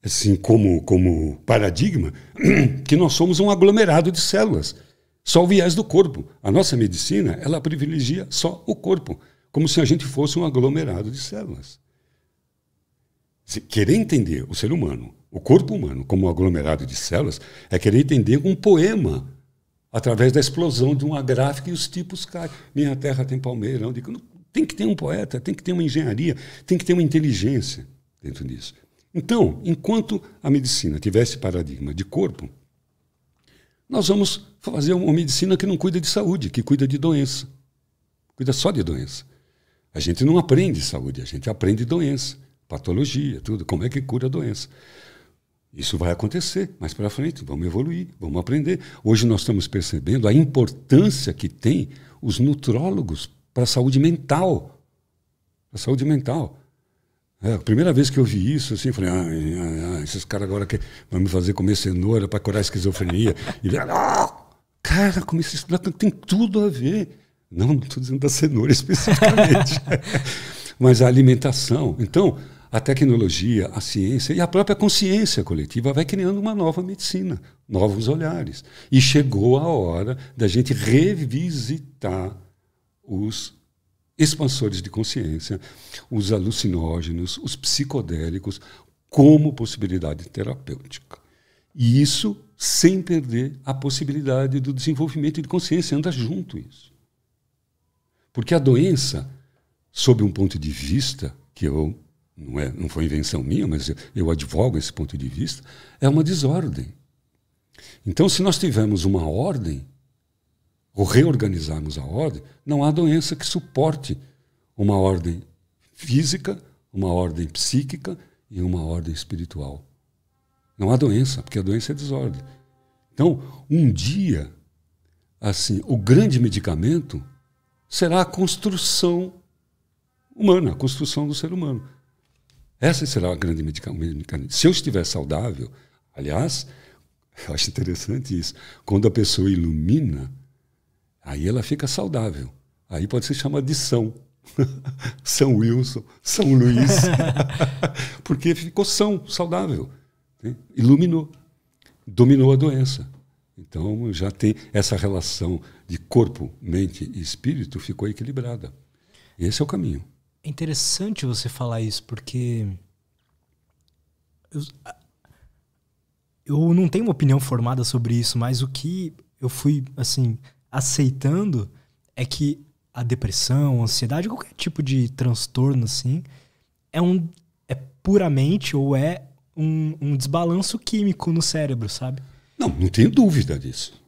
assim como como paradigma que nós somos um aglomerado de células, só o viés do corpo. A nossa medicina ela privilegia só o corpo, como se a gente fosse um aglomerado de células. Se querer entender o ser humano, o corpo humano como um aglomerado de células é querer entender um poema através da explosão de uma gráfica e os tipos caem. Minha terra tem palmeira. Eu digo, tem que ter um poeta, tem que ter uma engenharia, tem que ter uma inteligência dentro disso. Então, enquanto a medicina tivesse paradigma de corpo, nós vamos fazer uma medicina que não cuida de saúde, que cuida de doença. Cuida só de doença. A gente não aprende saúde, a gente aprende doença, patologia, tudo, como é que cura a doença. Isso vai acontecer mais para frente, vamos evoluir, vamos aprender. Hoje nós estamos percebendo a importância que tem os nutrólogos para a saúde mental. A saúde mental. É, a primeira vez que eu vi isso, assim, falei, ah, ah, esses caras agora que vão me fazer comer cenoura para curar a esquizofrenia. e, ah, cara, como isso tem tudo a ver. Não, não estou dizendo da cenoura especificamente. Mas a alimentação. Então, a tecnologia, a ciência e a própria consciência coletiva vai criando uma nova medicina, novos olhares. E chegou a hora da gente revisitar os expansores de consciência, os alucinógenos, os psicodélicos, como possibilidade terapêutica. E isso sem perder a possibilidade do desenvolvimento de consciência, anda junto isso. Porque a doença, sob um ponto de vista que eu não, é, não foi invenção minha, mas eu, eu advogo esse ponto de vista, é uma desordem. Então, se nós tivermos uma ordem, ou reorganizarmos a ordem, não há doença que suporte uma ordem física, uma ordem psíquica e uma ordem espiritual. Não há doença, porque a doença é desordem. Então, um dia, assim, o grande medicamento será a construção humana, a construção do ser humano. Essa será a grande medicamento. Se eu estiver saudável, aliás, eu acho interessante isso. Quando a pessoa ilumina, aí ela fica saudável. Aí pode ser chamada de são. são Wilson, São Luís. Porque ficou são, saudável. Né? Iluminou. Dominou a doença. Então já tem essa relação de corpo, mente e espírito ficou equilibrada. Esse é o caminho interessante você falar isso, porque. Eu, eu não tenho uma opinião formada sobre isso, mas o que eu fui, assim, aceitando é que a depressão, a ansiedade, qualquer tipo de transtorno, assim, é um. É puramente ou é um, um desbalanço químico no cérebro, sabe? Não, não tenho dúvida disso.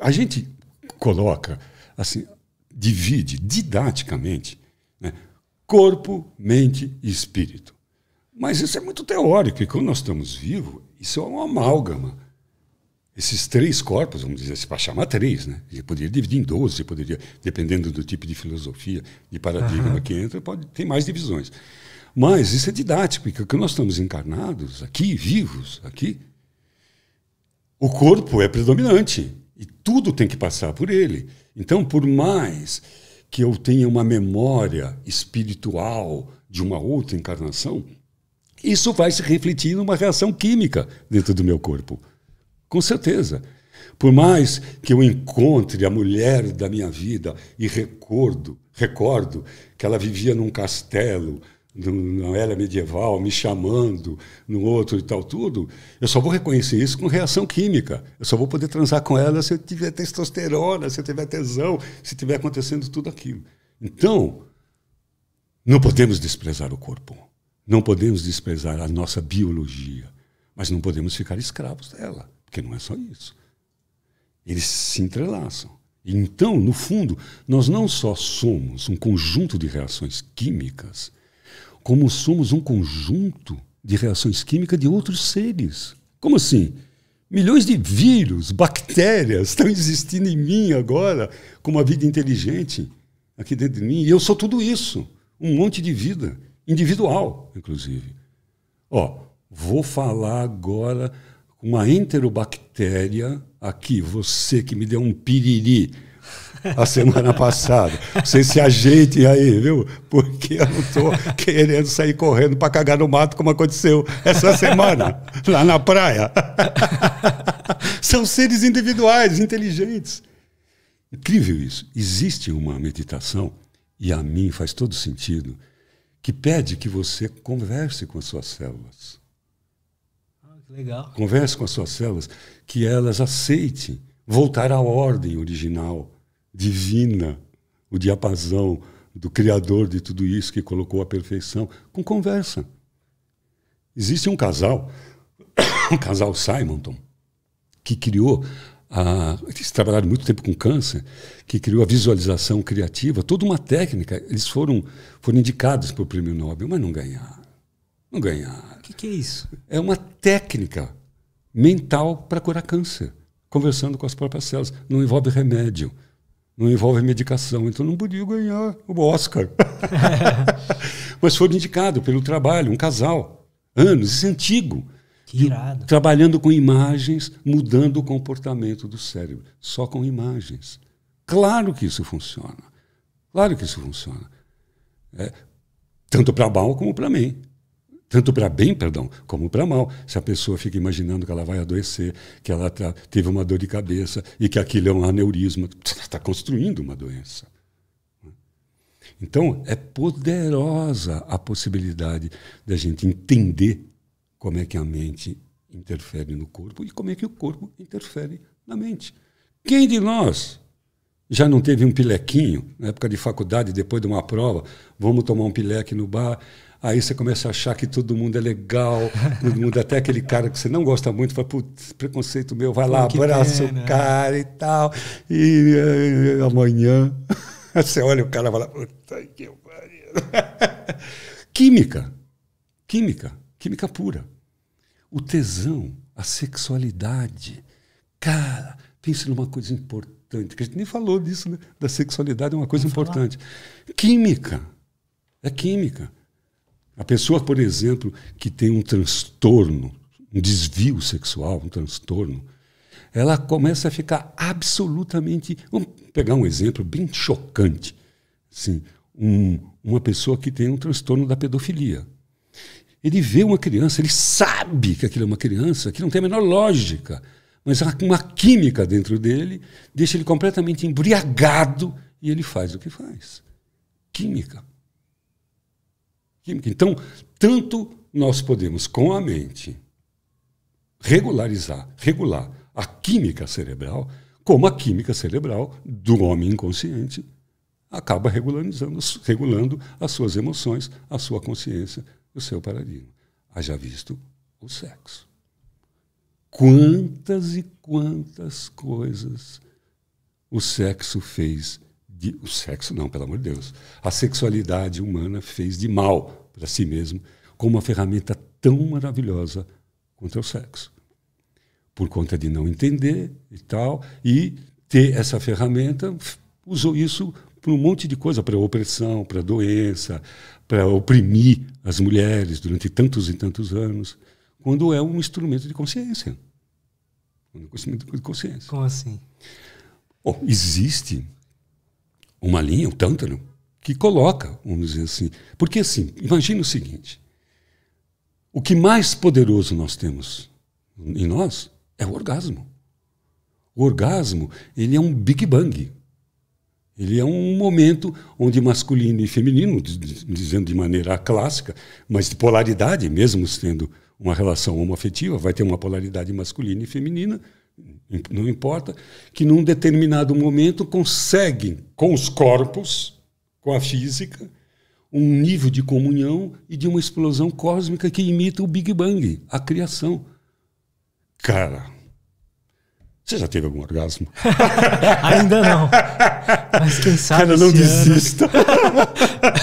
A gente coloca, assim, divide didaticamente corpo, mente e espírito. Mas isso é muito teórico, e quando nós estamos vivos, isso é uma amálgama. Esses três corpos, vamos dizer assim, para chamar três, né? Você poderia dividir em doze. você poderia, dependendo do tipo de filosofia, de paradigma uhum. que entra, pode ter mais divisões. Mas isso é didático, porque quando nós estamos encarnados aqui, vivos aqui, o corpo é predominante e tudo tem que passar por ele. Então, por mais que eu tenha uma memória espiritual de uma outra encarnação, isso vai se refletir numa reação química dentro do meu corpo. Com certeza. Por mais que eu encontre a mulher da minha vida e recordo, recordo que ela vivia num castelo na era medieval, me chamando no outro e tal, tudo, eu só vou reconhecer isso com reação química. Eu só vou poder transar com ela se eu tiver testosterona, se eu tiver tesão, se tiver acontecendo tudo aquilo. Então, não podemos desprezar o corpo. Não podemos desprezar a nossa biologia. Mas não podemos ficar escravos dela, porque não é só isso. Eles se entrelaçam. Então, no fundo, nós não só somos um conjunto de reações químicas como somos um conjunto de reações químicas de outros seres. Como assim? Milhões de vírus, bactérias estão existindo em mim agora, como a vida inteligente aqui dentro de mim. E eu sou tudo isso, um monte de vida, individual, inclusive. Ó, vou falar agora com uma enterobactéria aqui, você que me deu um piriri a semana passada. Vocês se ajeitem aí, viu? Porque eu não estou querendo sair correndo para cagar no mato, como aconteceu essa semana, lá na praia. São seres individuais, inteligentes. Incrível isso. Existe uma meditação, e a mim faz todo sentido, que pede que você converse com as suas células. Ah, legal. Converse com as suas células, que elas aceitem voltar à ordem original divina, o diapasão do Criador de tudo isso que colocou a perfeição, com conversa. Existe um casal, um casal Simonton, que criou a, eles trabalharam muito tempo com câncer, que criou a visualização criativa, toda uma técnica. Eles foram, foram indicados para o prêmio Nobel, mas não ganharam. Não ganharam. O que, que, é isso? É uma técnica mental para curar câncer, conversando com as próprias células. Não envolve remédio não envolve medicação. Então não podia ganhar o Oscar. Mas foi indicado pelo trabalho, um casal, anos, isso é antigo. Que irado. Trabalhando com imagens, mudando o comportamento do cérebro, só com imagens. Claro que isso funciona. Claro que isso funciona. É, tanto para mal como para mim tanto para bem, perdão, como para mal. Se a pessoa fica imaginando que ela vai adoecer, que ela tá, teve uma dor de cabeça e que aquilo é um aneurisma, está construindo uma doença. Então, é poderosa a possibilidade da gente entender como é que a mente interfere no corpo e como é que o corpo interfere na mente. Quem de nós já não teve um pilequinho na época de faculdade, depois de uma prova, vamos tomar um pileque no bar? Aí você começa a achar que todo mundo é legal, todo mundo, até aquele cara que você não gosta muito, fala, putz, preconceito meu, vai lá, abraça o cara e tal. E, e, eh, e amanhã você olha o cara e fala, puta que pariu. Química. Química. Química pura. O tesão, a sexualidade. Cara, pense numa coisa importante, que a gente nem falou disso, né? Da sexualidade é uma coisa Vamos importante. Falar. Química. É química. A pessoa, por exemplo, que tem um transtorno, um desvio sexual, um transtorno, ela começa a ficar absolutamente. Vamos pegar um exemplo bem chocante. Assim, um, uma pessoa que tem um transtorno da pedofilia. Ele vê uma criança, ele sabe que aquilo é uma criança, que não tem a menor lógica, mas uma química dentro dele deixa ele completamente embriagado e ele faz o que faz. Química química. Então, tanto nós podemos, com a mente, regularizar, regular a química cerebral, como a química cerebral do homem inconsciente acaba regularizando, regulando as suas emoções, a sua consciência, o seu paradigma. Haja visto o sexo. Quantas e quantas coisas o sexo fez de, o sexo não, pelo amor de Deus. A sexualidade humana fez de mal para si mesmo com uma ferramenta tão maravilhosa quanto é o sexo. Por conta de não entender e tal, e ter essa ferramenta, usou isso para um monte de coisa, para opressão, para doença, para oprimir as mulheres durante tantos e tantos anos, quando é um instrumento de consciência. Um instrumento de consciência. Como assim? Bom, existe uma linha, o tântalo, que coloca, vamos dizer assim. Porque assim, imagine o seguinte: o que mais poderoso nós temos em nós é o orgasmo. O orgasmo, ele é um Big Bang. Ele é um momento onde masculino e feminino, dizendo de maneira clássica, mas de polaridade, mesmo tendo uma relação homoafetiva, vai ter uma polaridade masculina e feminina, não importa, que num determinado momento conseguem, com os corpos, com a física, um nível de comunhão e de uma explosão cósmica que imita o Big Bang, a criação. Cara, você já teve algum orgasmo? Ainda não. Mas quem sabe. Cara, não desista.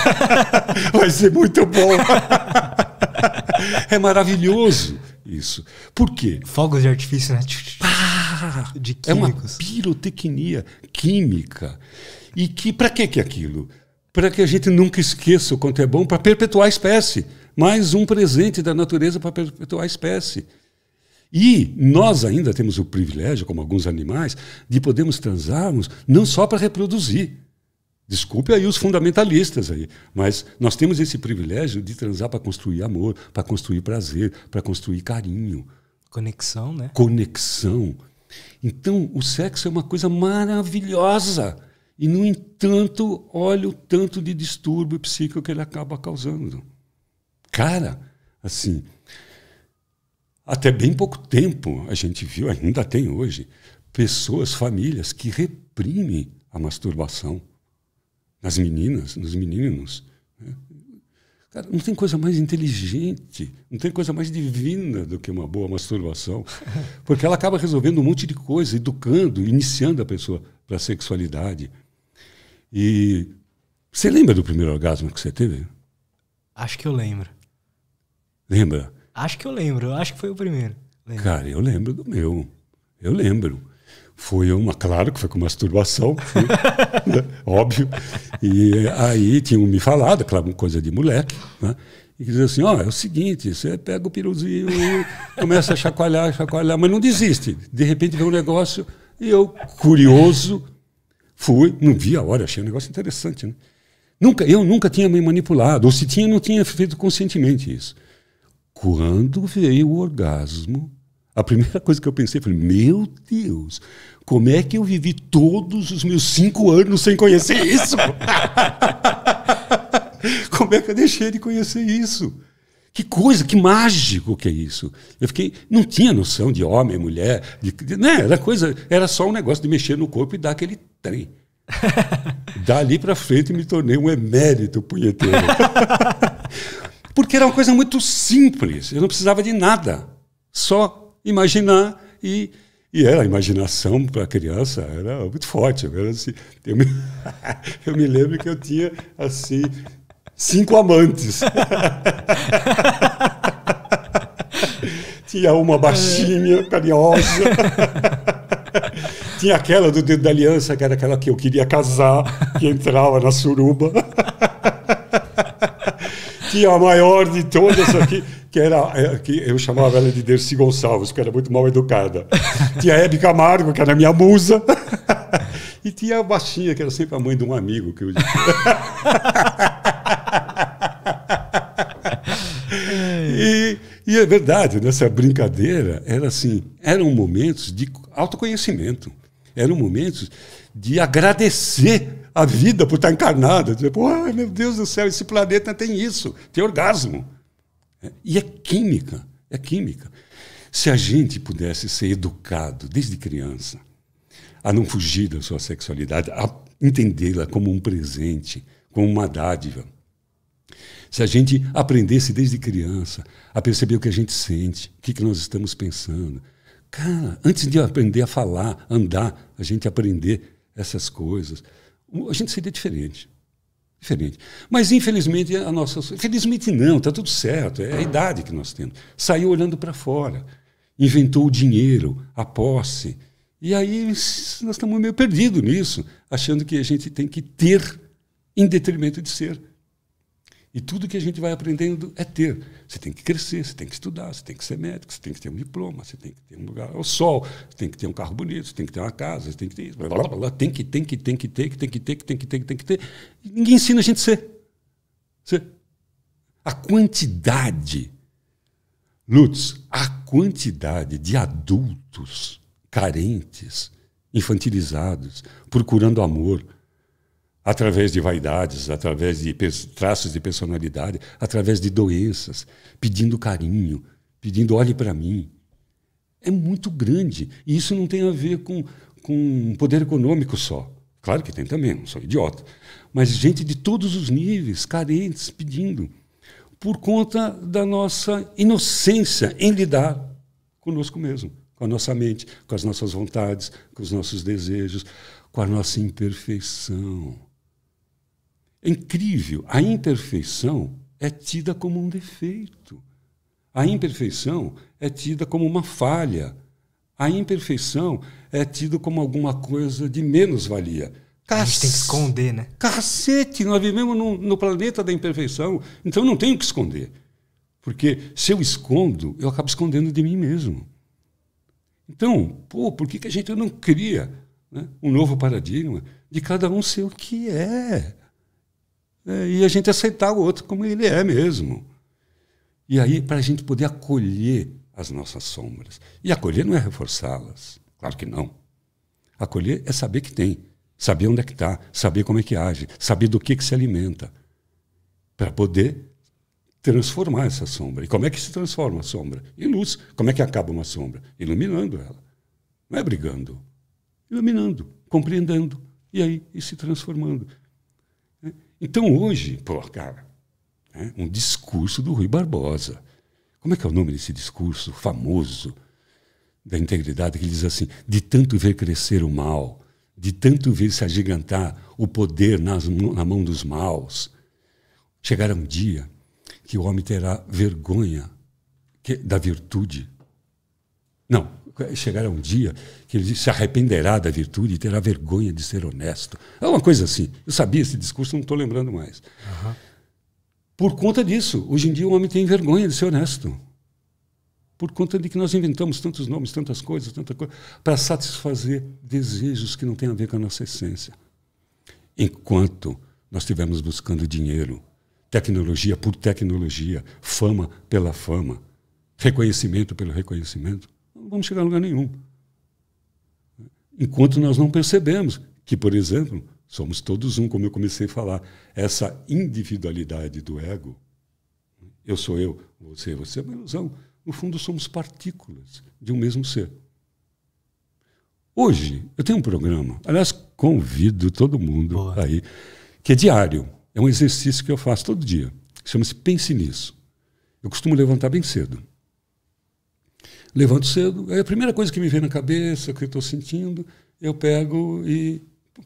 Vai ser muito bom. é maravilhoso. Isso. Por quê? Fogos de artifício, né? de químicos. É uma pirotecnia química. E que para que que é aquilo? Para que a gente nunca esqueça o quanto é bom para perpetuar a espécie. Mais um presente da natureza para perpetuar a espécie. E nós ainda temos o privilégio, como alguns animais, de podermos transarmos não só para reproduzir, Desculpe aí os fundamentalistas aí, mas nós temos esse privilégio de transar para construir amor, para construir prazer, para construir carinho. Conexão, né? Conexão. Então, o sexo é uma coisa maravilhosa. E, no entanto, olha o tanto de distúrbio psíquico que ele acaba causando. Cara, assim, até bem pouco tempo a gente viu, ainda tem hoje, pessoas, famílias que reprimem a masturbação nas meninas, nos meninos. Né? Cara, não tem coisa mais inteligente, não tem coisa mais divina do que uma boa masturbação. Porque ela acaba resolvendo um monte de coisa, educando, iniciando a pessoa para a sexualidade. E você lembra do primeiro orgasmo que você teve? Acho que eu lembro. Lembra? Acho que eu lembro, eu acho que foi o primeiro. Cara, eu lembro do meu. Eu lembro. Foi uma, claro que foi com masturbação, foi, né? óbvio. E aí tinham me falado, claro, uma coisa de moleque, né? E dizer assim, ó, oh, é o seguinte, você pega o piruzinho começa a chacoalhar, chacoalhar, mas não desiste. De repente vem um negócio e eu, curioso, fui, não vi a hora, achei um negócio interessante, né? Nunca, eu nunca tinha me manipulado, ou se tinha, não tinha feito conscientemente isso. Quando veio o orgasmo, a primeira coisa que eu pensei foi: meu Deus, como é que eu vivi todos os meus cinco anos sem conhecer isso? como é que eu deixei de conhecer isso? Que coisa, que mágico que é isso. Eu fiquei, não tinha noção de homem, mulher, de, de, né? Era coisa, era só um negócio de mexer no corpo e dar aquele trem. Dali para frente me tornei um emérito punheteiro. Porque era uma coisa muito simples, eu não precisava de nada. Só imaginar e e era a imaginação para a criança era muito forte. Eu, era assim, eu, me, eu me lembro que eu tinha assim cinco amantes. tinha uma baixinha, carinhosa. tinha aquela do dedo da aliança, que era aquela que eu queria casar, que entrava na suruba tinha a maior de todas aqui, que era é, que eu chamava ela de Dercy Gonçalves, que era muito mal educada. Tinha a Hebe Camargo, que era minha musa. E tinha a baixinha, que era sempre a mãe de um amigo que eu e, e é verdade, nessa brincadeira era assim, eram momentos de autoconhecimento, eram momentos de agradecer a vida por estar encarnada. tipo, oh, meu Deus do céu, esse planeta tem isso, tem orgasmo. É, e é química, é química. Se a gente pudesse ser educado desde criança a não fugir da sua sexualidade, a entendê-la como um presente, como uma dádiva. Se a gente aprendesse desde criança a perceber o que a gente sente, o que, que nós estamos pensando. Cara, antes de aprender a falar, andar, a gente aprender essas coisas a gente seria diferente. Diferente. Mas, infelizmente, a nossa. Felizmente, não, está tudo certo. É a idade que nós temos. Saiu olhando para fora, inventou o dinheiro, a posse. E aí nós estamos meio perdidos nisso, achando que a gente tem que ter em detrimento de ser. E tudo que a gente vai aprendendo é ter. Você tem que crescer, você tem que estudar, você tem que ser médico, você tem que ter um diploma, você tem que ter um lugar ao sol, você tem que ter um carro bonito, você tem que ter uma casa, você tem que ter isso, blá, blá, blá, Tem que, tem que, tem que ter, que tem que ter, que tem que ter, que tem que ter. E ninguém ensina a gente a ser. ser. A quantidade, Lutz, a quantidade de adultos carentes, infantilizados, procurando amor, através de vaidades, através de traços de personalidade, através de doenças, pedindo carinho, pedindo olhe para mim. É muito grande. E isso não tem a ver com, com poder econômico só. Claro que tem também, não sou idiota. Mas gente de todos os níveis, carentes, pedindo, por conta da nossa inocência em lidar conosco mesmo, com a nossa mente, com as nossas vontades, com os nossos desejos, com a nossa imperfeição. É incrível, a imperfeição é tida como um defeito. A imperfeição é tida como uma falha. A imperfeição é tida como alguma coisa de menos-valia. Cac... A gente tem que esconder, né? Cacete, nós vivemos no, no planeta da imperfeição, então não tenho o que esconder. Porque se eu escondo, eu acabo escondendo de mim mesmo. Então, pô, por que, que a gente não cria né, um novo paradigma de cada um ser o que é? né, e a gente aceitar o outro como ele é mesmo. E aí, para a gente poder acolher as nossas sombras. E acolher não é reforçá-las, claro que não. Acolher é saber que tem, saber onde é que está, saber como é que age, saber do que, que se alimenta, para poder transformar essa sombra. E como é que se transforma a sombra? Em luz. Como é que acaba uma sombra? Iluminando ela. Não é brigando. Iluminando, compreendendo. E aí, e se transformando. Então hoje, pô, cara, né, um discurso do Rui Barbosa. Como é que é o nome desse discurso famoso da integridade que diz assim: de tanto ver crescer o mal, de tanto ver se agigantar o poder nas, na mão dos maus, chegará um dia que o homem terá vergonha da virtude. Não, chegará um dia que ele se arrependerá da virtude e terá vergonha de ser honesto. É uma coisa assim. Eu sabia esse discurso, não estou lembrando mais. Uhum. Por conta disso, hoje em dia o homem tem vergonha de ser honesto. Por conta de que nós inventamos tantos nomes, tantas coisas, tanta coisa, para satisfazer desejos que não têm a ver com a nossa essência. Enquanto nós estivermos buscando dinheiro, tecnologia por tecnologia, fama pela fama, reconhecimento pelo reconhecimento, vamos chegar a lugar nenhum. Enquanto nós não percebemos que, por exemplo, somos todos um, como eu comecei a falar, essa individualidade do ego, eu sou eu, você é você, é uma ilusão. No fundo, somos partículas de um mesmo ser. Hoje, eu tenho um programa, aliás, convido todo mundo Boa. aí, que é diário, é um exercício que eu faço todo dia, chama-se Pense Nisso. Eu costumo levantar bem cedo levanto cedo, é a primeira coisa que me vem na cabeça, que eu estou sentindo, eu pego e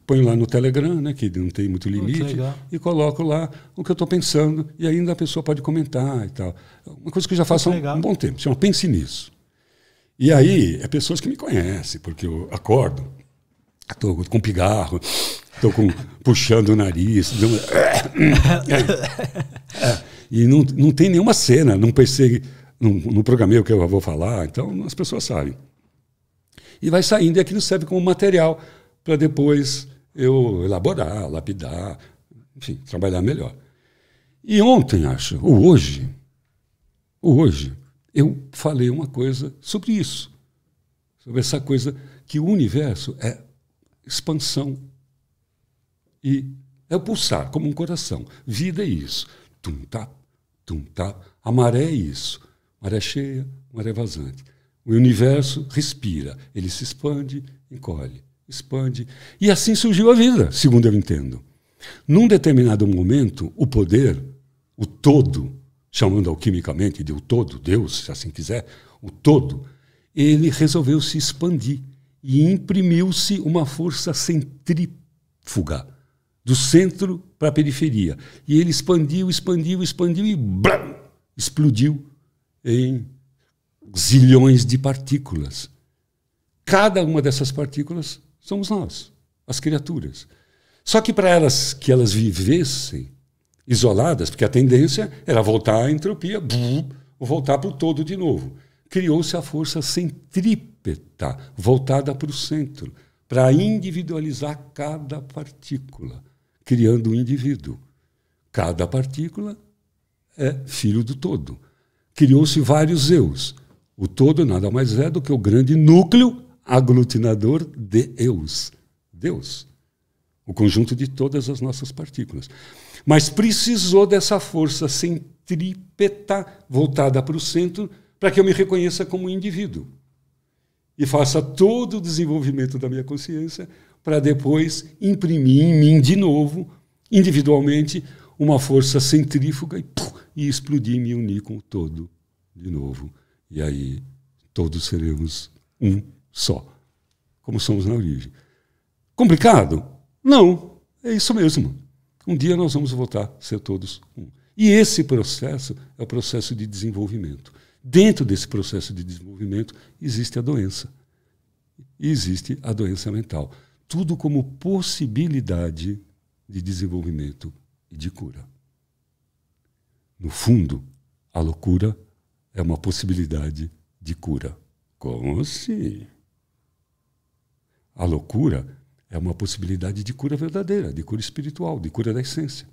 ponho lá no Telegram, né, que não tem muito limite, e coloco lá o que eu estou pensando, e ainda a pessoa pode comentar e tal. Uma coisa que eu já faço há um, bom tempo, chama Pense Nisso. E aí, é pessoas que me conhecem, porque eu acordo, estou com pigarro, estou com, puxando o nariz, é, é, é, e não, não tem nenhuma cena, não percebo no, programei o que eu vou falar, então as pessoas sabem. E vai saindo, e aquilo serve como material para depois eu elaborar, lapidar, enfim, trabalhar melhor. E ontem, acho, ou hoje, ou hoje, eu falei uma coisa sobre isso, sobre essa coisa que o universo é expansão e é o pulsar, como um coração. Vida é isso. Tum, tá, tum, tá. A maré é isso maré cheia, maré vazante. O universo respira, ele se expande, encolhe, expande. E assim surgiu a vida, segundo eu entendo. Num determinado momento, o poder, o todo, chamando alquimicamente de o todo, Deus, se assim quiser, o todo, ele resolveu se expandir e imprimiu-se uma força centrífuga do centro para a periferia. E ele expandiu, expandiu, expandiu e blam, explodiu em zilhões de partículas. Cada uma dessas partículas somos nós, as criaturas. Só que para elas que elas vivessem isoladas, porque a tendência era voltar à entropia, voltar para o todo de novo. Criou-se a força centrípeta, voltada para o centro, para individualizar cada partícula, criando o um indivíduo. Cada partícula é filho do todo criou-se vários eus. O todo nada mais é do que o grande núcleo aglutinador de eus, Deus, o conjunto de todas as nossas partículas. Mas precisou dessa força centrípeta voltada para o centro para que eu me reconheça como indivíduo e faça todo o desenvolvimento da minha consciência para depois imprimir em mim de novo, individualmente, uma força centrífuga e e explodir e me unir com o todo de novo. E aí todos seremos um só, como somos na origem. Complicado? Não, é isso mesmo. Um dia nós vamos voltar a ser todos um. E esse processo é o processo de desenvolvimento. Dentro desse processo de desenvolvimento existe a doença. existe a doença mental. Tudo como possibilidade de desenvolvimento e de cura. No fundo, a loucura é uma possibilidade de cura. Como assim? A loucura é uma possibilidade de cura verdadeira, de cura espiritual, de cura da essência.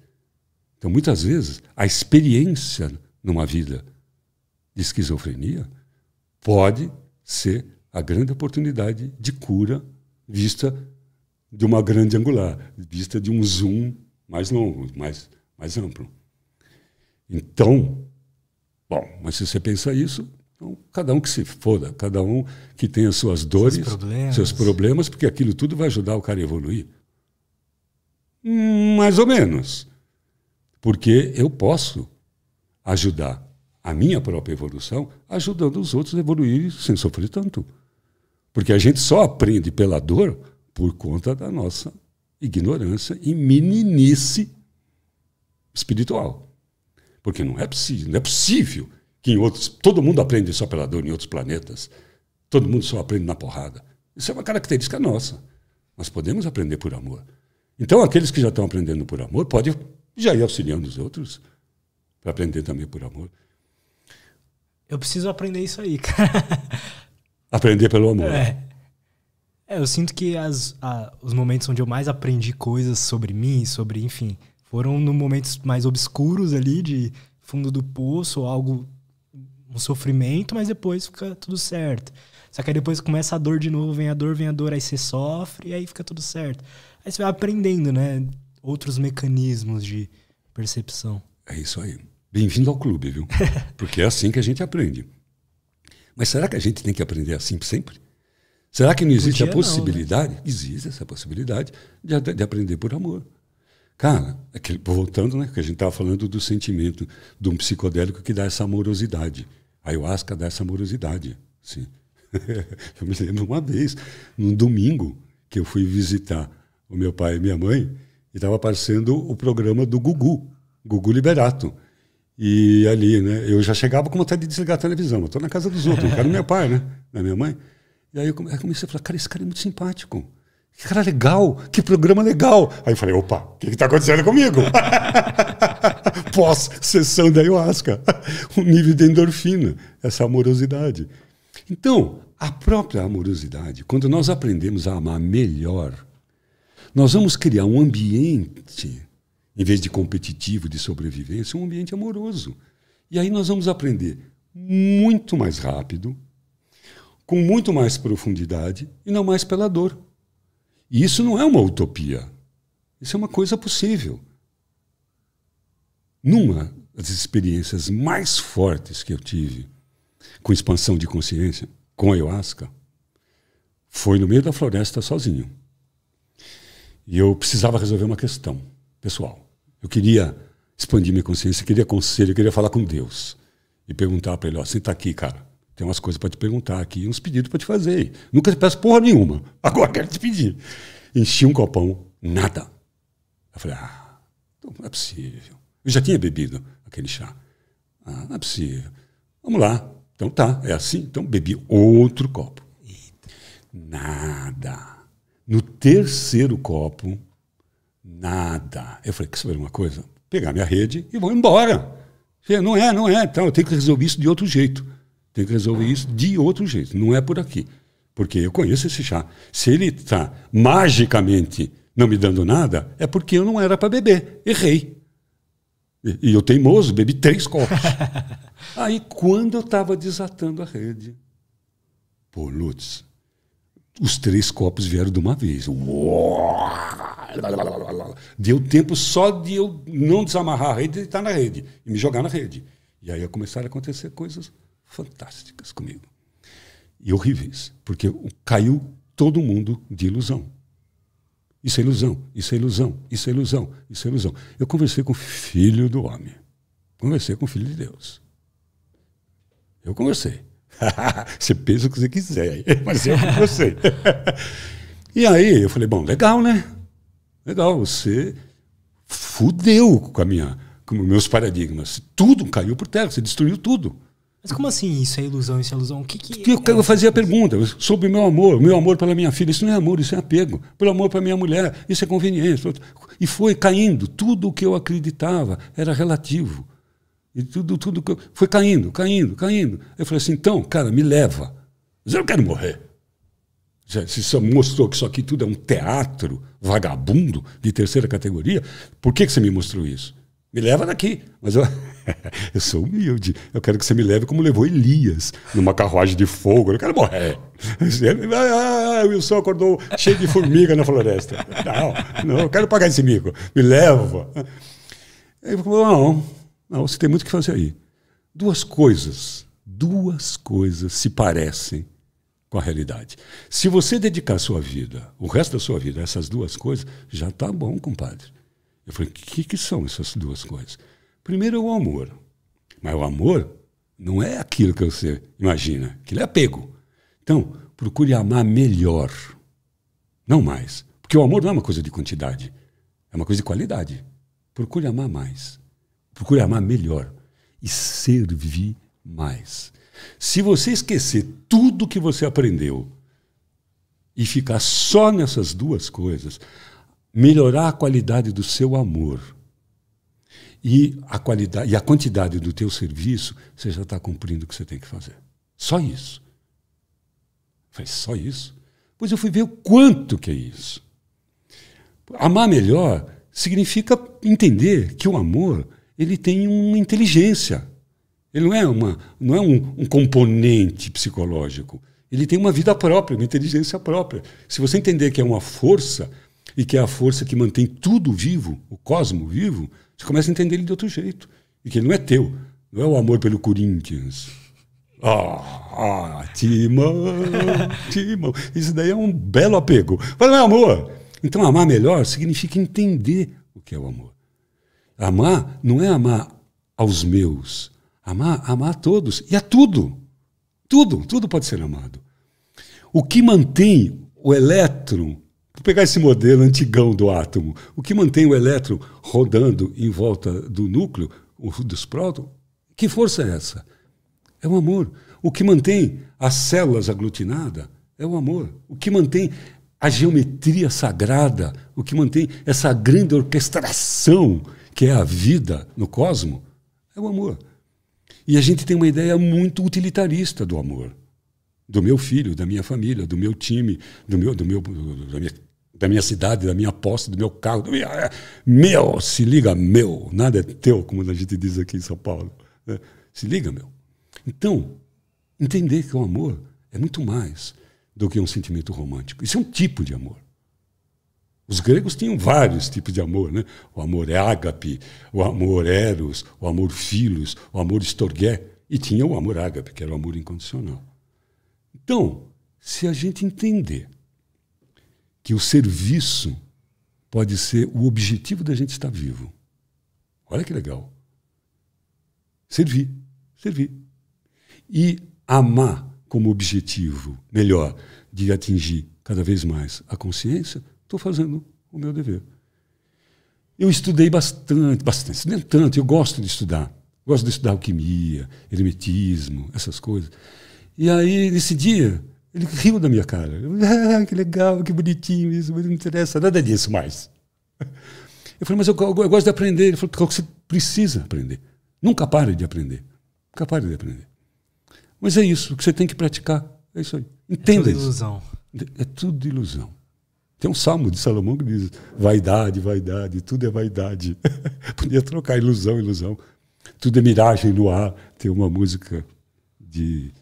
Então, muitas vezes, a experiência numa vida de esquizofrenia pode ser a grande oportunidade de cura vista de uma grande angular, vista de um zoom mais longo, mais, mais amplo. Então, bom, mas se você pensa isso, então, cada um que se foda, cada um que tem as suas dores, seus problemas. seus problemas, porque aquilo tudo vai ajudar o cara a evoluir. Hum, mais ou menos. Porque eu posso ajudar a minha própria evolução, ajudando os outros a evoluir sem sofrer tanto. Porque a gente só aprende pela dor por conta da nossa ignorância e meninice espiritual. Porque não é, possível, não é possível que em outros. Todo mundo aprende esse operador em outros planetas. Todo mundo só aprende na porrada. Isso é uma característica nossa. Nós podemos aprender por amor. Então, aqueles que já estão aprendendo por amor podem já ir auxiliando os outros para aprender também por amor. Eu preciso aprender isso aí, cara. Aprender pelo amor. É. é eu sinto que as, a, os momentos onde eu mais aprendi coisas sobre mim, sobre, enfim, foram no momentos mais obscuros ali, de fundo do poço, ou algo, um sofrimento, mas depois fica tudo certo. Só que aí depois começa a dor de novo, vem a dor, vem a dor, aí você sofre e aí fica tudo certo. Aí você vai aprendendo, né? Outros mecanismos de percepção. É isso aí. Bem-vindo ao clube, viu? Porque é assim que a gente aprende. Mas será que a gente tem que aprender assim sempre? Será que não existe Podia a possibilidade? Não, né? Existe essa possibilidade de, de aprender por amor. Cara, aquele, voltando, né? Que a gente estava falando do sentimento de um psicodélico que dá essa amorosidade. A ayahuasca dá essa amorosidade. Sim. eu me lembro uma vez, num domingo, que eu fui visitar o meu pai e minha mãe, e estava aparecendo o programa do Gugu, Gugu Liberato. E ali, né? Eu já chegava com vontade de desligar a televisão. Estou na casa dos outros, eu quero meu pai, né? Da minha mãe. E aí eu comecei a falar, cara, esse cara é muito simpático. Que cara legal, que programa legal. Aí eu falei, opa, o que está acontecendo comigo? Pós-sessão da ayahuasca. O nível de endorfina, essa amorosidade. Então, a própria amorosidade, quando nós aprendemos a amar melhor, nós vamos criar um ambiente, em vez de competitivo, de sobrevivência, um ambiente amoroso. E aí nós vamos aprender muito mais rápido, com muito mais profundidade e não mais pela dor. E isso não é uma utopia. Isso é uma coisa possível. Numa das experiências mais fortes que eu tive com expansão de consciência, com ayahuasca, foi no meio da floresta sozinho. E eu precisava resolver uma questão pessoal. Eu queria expandir minha consciência, queria conselho, queria falar com Deus. E perguntar para ele: Ó, senta tá aqui, cara. Tem umas coisas para te perguntar aqui, uns pedidos para te fazer. Nunca te peço porra nenhuma. Agora quero te pedir. Enchi um copão, nada. Eu falei, ah, então não é possível. Eu já tinha bebido aquele chá. Ah, não é possível. Vamos lá. Então tá, é assim. Então bebi outro copo. Nada. No terceiro copo, nada. Eu falei, quer saber uma coisa? pegar minha rede e vou embora. não é, não é. Então eu tenho que resolver isso de outro jeito. Tem que resolver isso de outro jeito, não é por aqui. Porque eu conheço esse chá. Se ele está magicamente não me dando nada, é porque eu não era para beber. Errei. E, e eu teimoso, bebi três copos. Aí, quando eu estava desatando a rede, pô, Lutz, os três copos vieram de uma vez. Deu tempo só de eu não desamarrar a rede e estar tá na rede, e me jogar na rede. E aí começaram a acontecer coisas fantásticas comigo. E horríveis, porque caiu todo mundo de ilusão. Isso é ilusão, isso é ilusão, isso é ilusão, isso é ilusão. Eu conversei com o filho do homem. Conversei com o filho de Deus. Eu conversei. você pensa o que você quiser, mas eu conversei. e aí eu falei, bom, legal, né? Legal, você fudeu com, a minha, com meus paradigmas. Tudo caiu por terra, você destruiu tudo. Mas como assim isso é ilusão, isso é ilusão? O que que eu, é eu fazia a pergunta sobre meu amor, meu amor pela minha filha. Isso não é amor, isso é apego. Pelo amor para minha mulher, isso é conveniência. E foi caindo. Tudo o que eu acreditava era relativo. E tudo, tudo que eu, foi caindo, caindo, caindo. Eu falei assim, então, cara, me leva. Mas eu não quero morrer. Se você mostrou que isso aqui tudo é um teatro vagabundo de terceira categoria, por que, que você me mostrou isso? Me leva daqui. Mas eu, eu sou humilde. Eu quero que você me leve como levou Elias, numa carruagem de fogo. Eu quero morrer. Ele, é. ah, ah, ah, ah, Wilson acordou cheio de formiga na floresta. Não, não, eu quero pagar esse mico. Me leva. Ele falou: não, não, você tem muito o que fazer aí. Duas coisas, duas coisas se parecem com a realidade. Se você dedicar sua vida, o resto da sua vida, a essas duas coisas, já tá bom, compadre. Eu falei, o que, que são essas duas coisas? Primeiro é o amor. Mas o amor não é aquilo que você imagina. Aquilo é apego. Então, procure amar melhor. Não mais. Porque o amor não é uma coisa de quantidade. É uma coisa de qualidade. Procure amar mais. Procure amar melhor. E servir mais. Se você esquecer tudo que você aprendeu e ficar só nessas duas coisas, melhorar a qualidade do seu amor e a qualidade e a quantidade do teu serviço, você já está cumprindo o que você tem que fazer. Só isso. Falei, só isso? Pois eu fui ver o quanto que é isso. Amar melhor significa entender que o amor ele tem uma inteligência. Ele não é, uma, não é um, um componente psicológico. Ele tem uma vida própria, uma inteligência própria. Se você entender que é uma força, e que é a força que mantém tudo vivo, o cosmo vivo, você começa a entender ele de outro jeito. E que ele não é teu, não é o amor pelo Corinthians. Ah, ah Timão, Timão. Isso daí é um belo apego. Mas não é amor. Então, amar melhor significa entender o que é o amor. Amar não é amar aos meus, amar, amar a todos e a tudo. Tudo, tudo pode ser amado. O que mantém o elétron Vou pegar esse modelo antigão do átomo. O que mantém o elétron rodando em volta do núcleo, dos prótons, que força é essa? É o amor. O que mantém as células aglutinadas é o amor. O que mantém a geometria sagrada, o que mantém essa grande orquestração que é a vida no cosmo, é o amor. E a gente tem uma ideia muito utilitarista do amor. Do meu filho, da minha família, do meu time, do meu, do meu, da minha da minha cidade, da minha posse, do meu carro. Do meu, é, meu, se liga, meu. Nada é teu, como a gente diz aqui em São Paulo. Né? Se liga, meu. Então, entender que o amor é muito mais do que um sentimento romântico. Isso é um tipo de amor. Os gregos tinham vários tipos de amor, né? O amor é ágape, o amor é eros, o amor filos, o amor estorgué. E tinha o amor ágape, que era o amor incondicional. Então, se a gente entender que o serviço pode ser o objetivo da gente estar vivo. Olha que legal. Servir, servir. E amar como objetivo, melhor, de atingir cada vez mais a consciência, estou fazendo o meu dever. Eu estudei bastante, bastante, nem tanto, eu gosto de estudar. Gosto de estudar alquimia, hermetismo, essas coisas. E aí, nesse dia, ele riu da minha cara. Ah, que legal, que bonitinho isso, mas não interessa nada disso mais. Eu falei, mas eu, eu, eu gosto de aprender. Ele falou, é você precisa aprender. Nunca pare de aprender. Nunca pare de aprender. Mas é isso, que você tem que praticar. É isso aí. Entenda é tudo ilusão. Isso. É tudo ilusão. Tem um salmo de Salomão que diz: vaidade, vaidade, tudo é vaidade. Podia trocar ilusão, ilusão. Tudo é miragem no ar. Tem uma música de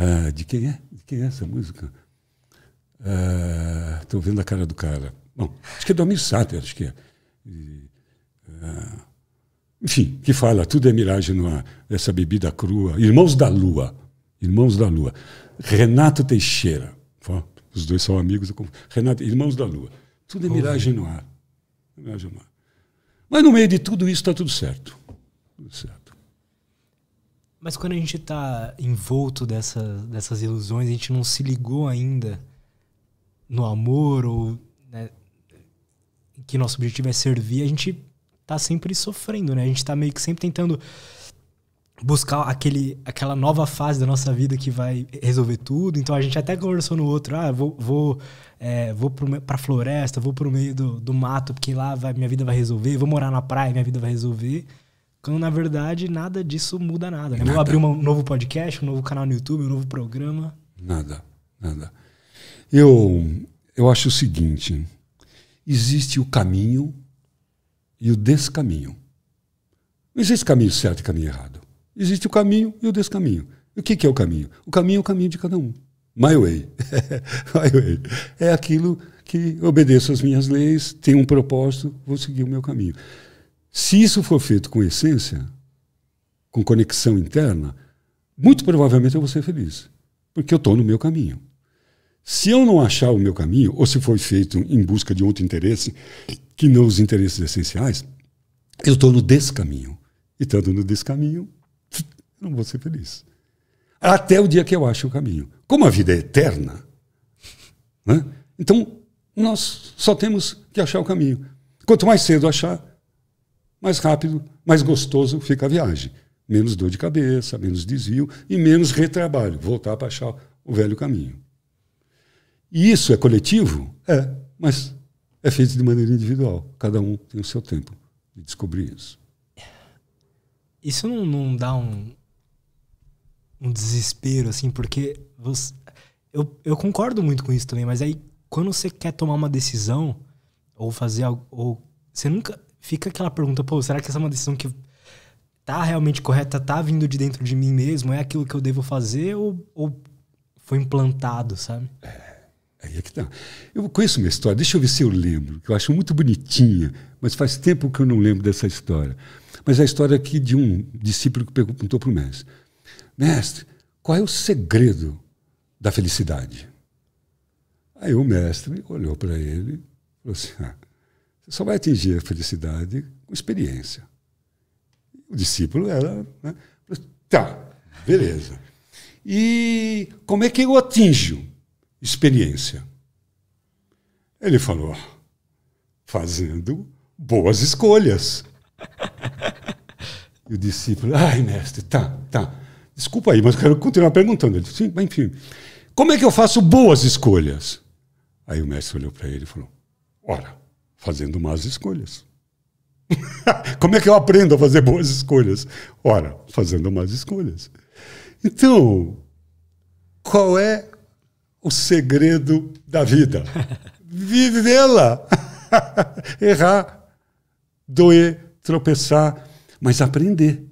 ah, de quem é? De quem é essa música? Estou ah, vendo a cara do cara. Bom, acho que é do Almir Sater, acho que é. E, ah, enfim, que fala, tudo é miragem no ar, essa bebida crua. Irmãos da Lua. Irmãos da Lua. Renato Teixeira. Os dois são amigos. Renato, Irmãos da Lua. Tudo é miragem no ar. Miragem no ar. Mas no meio de tudo isso está tudo certo. Tudo certo. Mas quando a gente está envolto dessa, dessas ilusões, a gente não se ligou ainda no amor ou né, que nosso objetivo é servir, a gente está sempre sofrendo, né? A gente está meio que sempre tentando buscar aquele, aquela nova fase da nossa vida que vai resolver tudo. Então a gente até conversou no outro, ah, vou vou é, vou para floresta, vou para o meio do, do mato porque lá vai, minha vida vai resolver. Vou morar na praia, minha vida vai resolver. Quando, na verdade, nada disso muda nada. Né? Nada. Vou abrir um novo podcast, um novo canal no YouTube, um novo programa. Nada, nada. Eu, eu acho o seguinte: existe o caminho e o descaminho. Não existe caminho certo e caminho errado. Existe o caminho e o descaminho. E o que, que é o caminho? O caminho é o caminho de cada um. My way. My way. É aquilo que obedeço às minhas leis, tenho um propósito, vou seguir o meu caminho. Se isso for feito com essência, com conexão interna, muito provavelmente eu vou ser feliz, porque eu estou no meu caminho. Se eu não achar o meu caminho, ou se foi feito em busca de outro interesse, que não os interesses essenciais, eu estou no descaminho. E estando no descaminho, não vou ser feliz. Até o dia que eu acho o caminho. Como a vida é eterna, né? então nós só temos que achar o caminho. Quanto mais cedo achar, mais rápido, mais gostoso fica a viagem. Menos dor de cabeça, menos desvio e menos retrabalho. Voltar para achar o velho caminho. E isso é coletivo? É, mas é feito de maneira individual. Cada um tem o seu tempo de descobrir isso. Isso não, não dá um, um desespero, assim, porque você, eu, eu concordo muito com isso também, mas aí quando você quer tomar uma decisão ou fazer algo, ou você nunca fica aquela pergunta, pô, será que essa é uma decisão que tá realmente correta, tá vindo de dentro de mim mesmo? É aquilo que eu devo fazer ou, ou foi implantado, sabe? É, aí é que tá. Eu conheço uma história, deixa eu ver se eu lembro, que eu acho muito bonitinha, mas faz tempo que eu não lembro dessa história. Mas é a história aqui de um discípulo que perguntou para o mestre: Mestre, qual é o segredo da felicidade? Aí o mestre olhou para ele e falou assim: ah, só vai atingir a felicidade com experiência. O discípulo era. Né? Assim, tá, beleza. E como é que eu atinjo experiência? Ele falou: fazendo boas escolhas. e o discípulo: ai, mestre, tá, tá. Desculpa aí, mas quero continuar perguntando. Ele disse: sim, mas enfim. Como é que eu faço boas escolhas? Aí o mestre olhou para ele e falou: ora, Fazendo más escolhas. Como é que eu aprendo a fazer boas escolhas? Ora, fazendo más escolhas. Então, qual é o segredo da vida? Vivê-la! Errar, doer, tropeçar, mas aprender.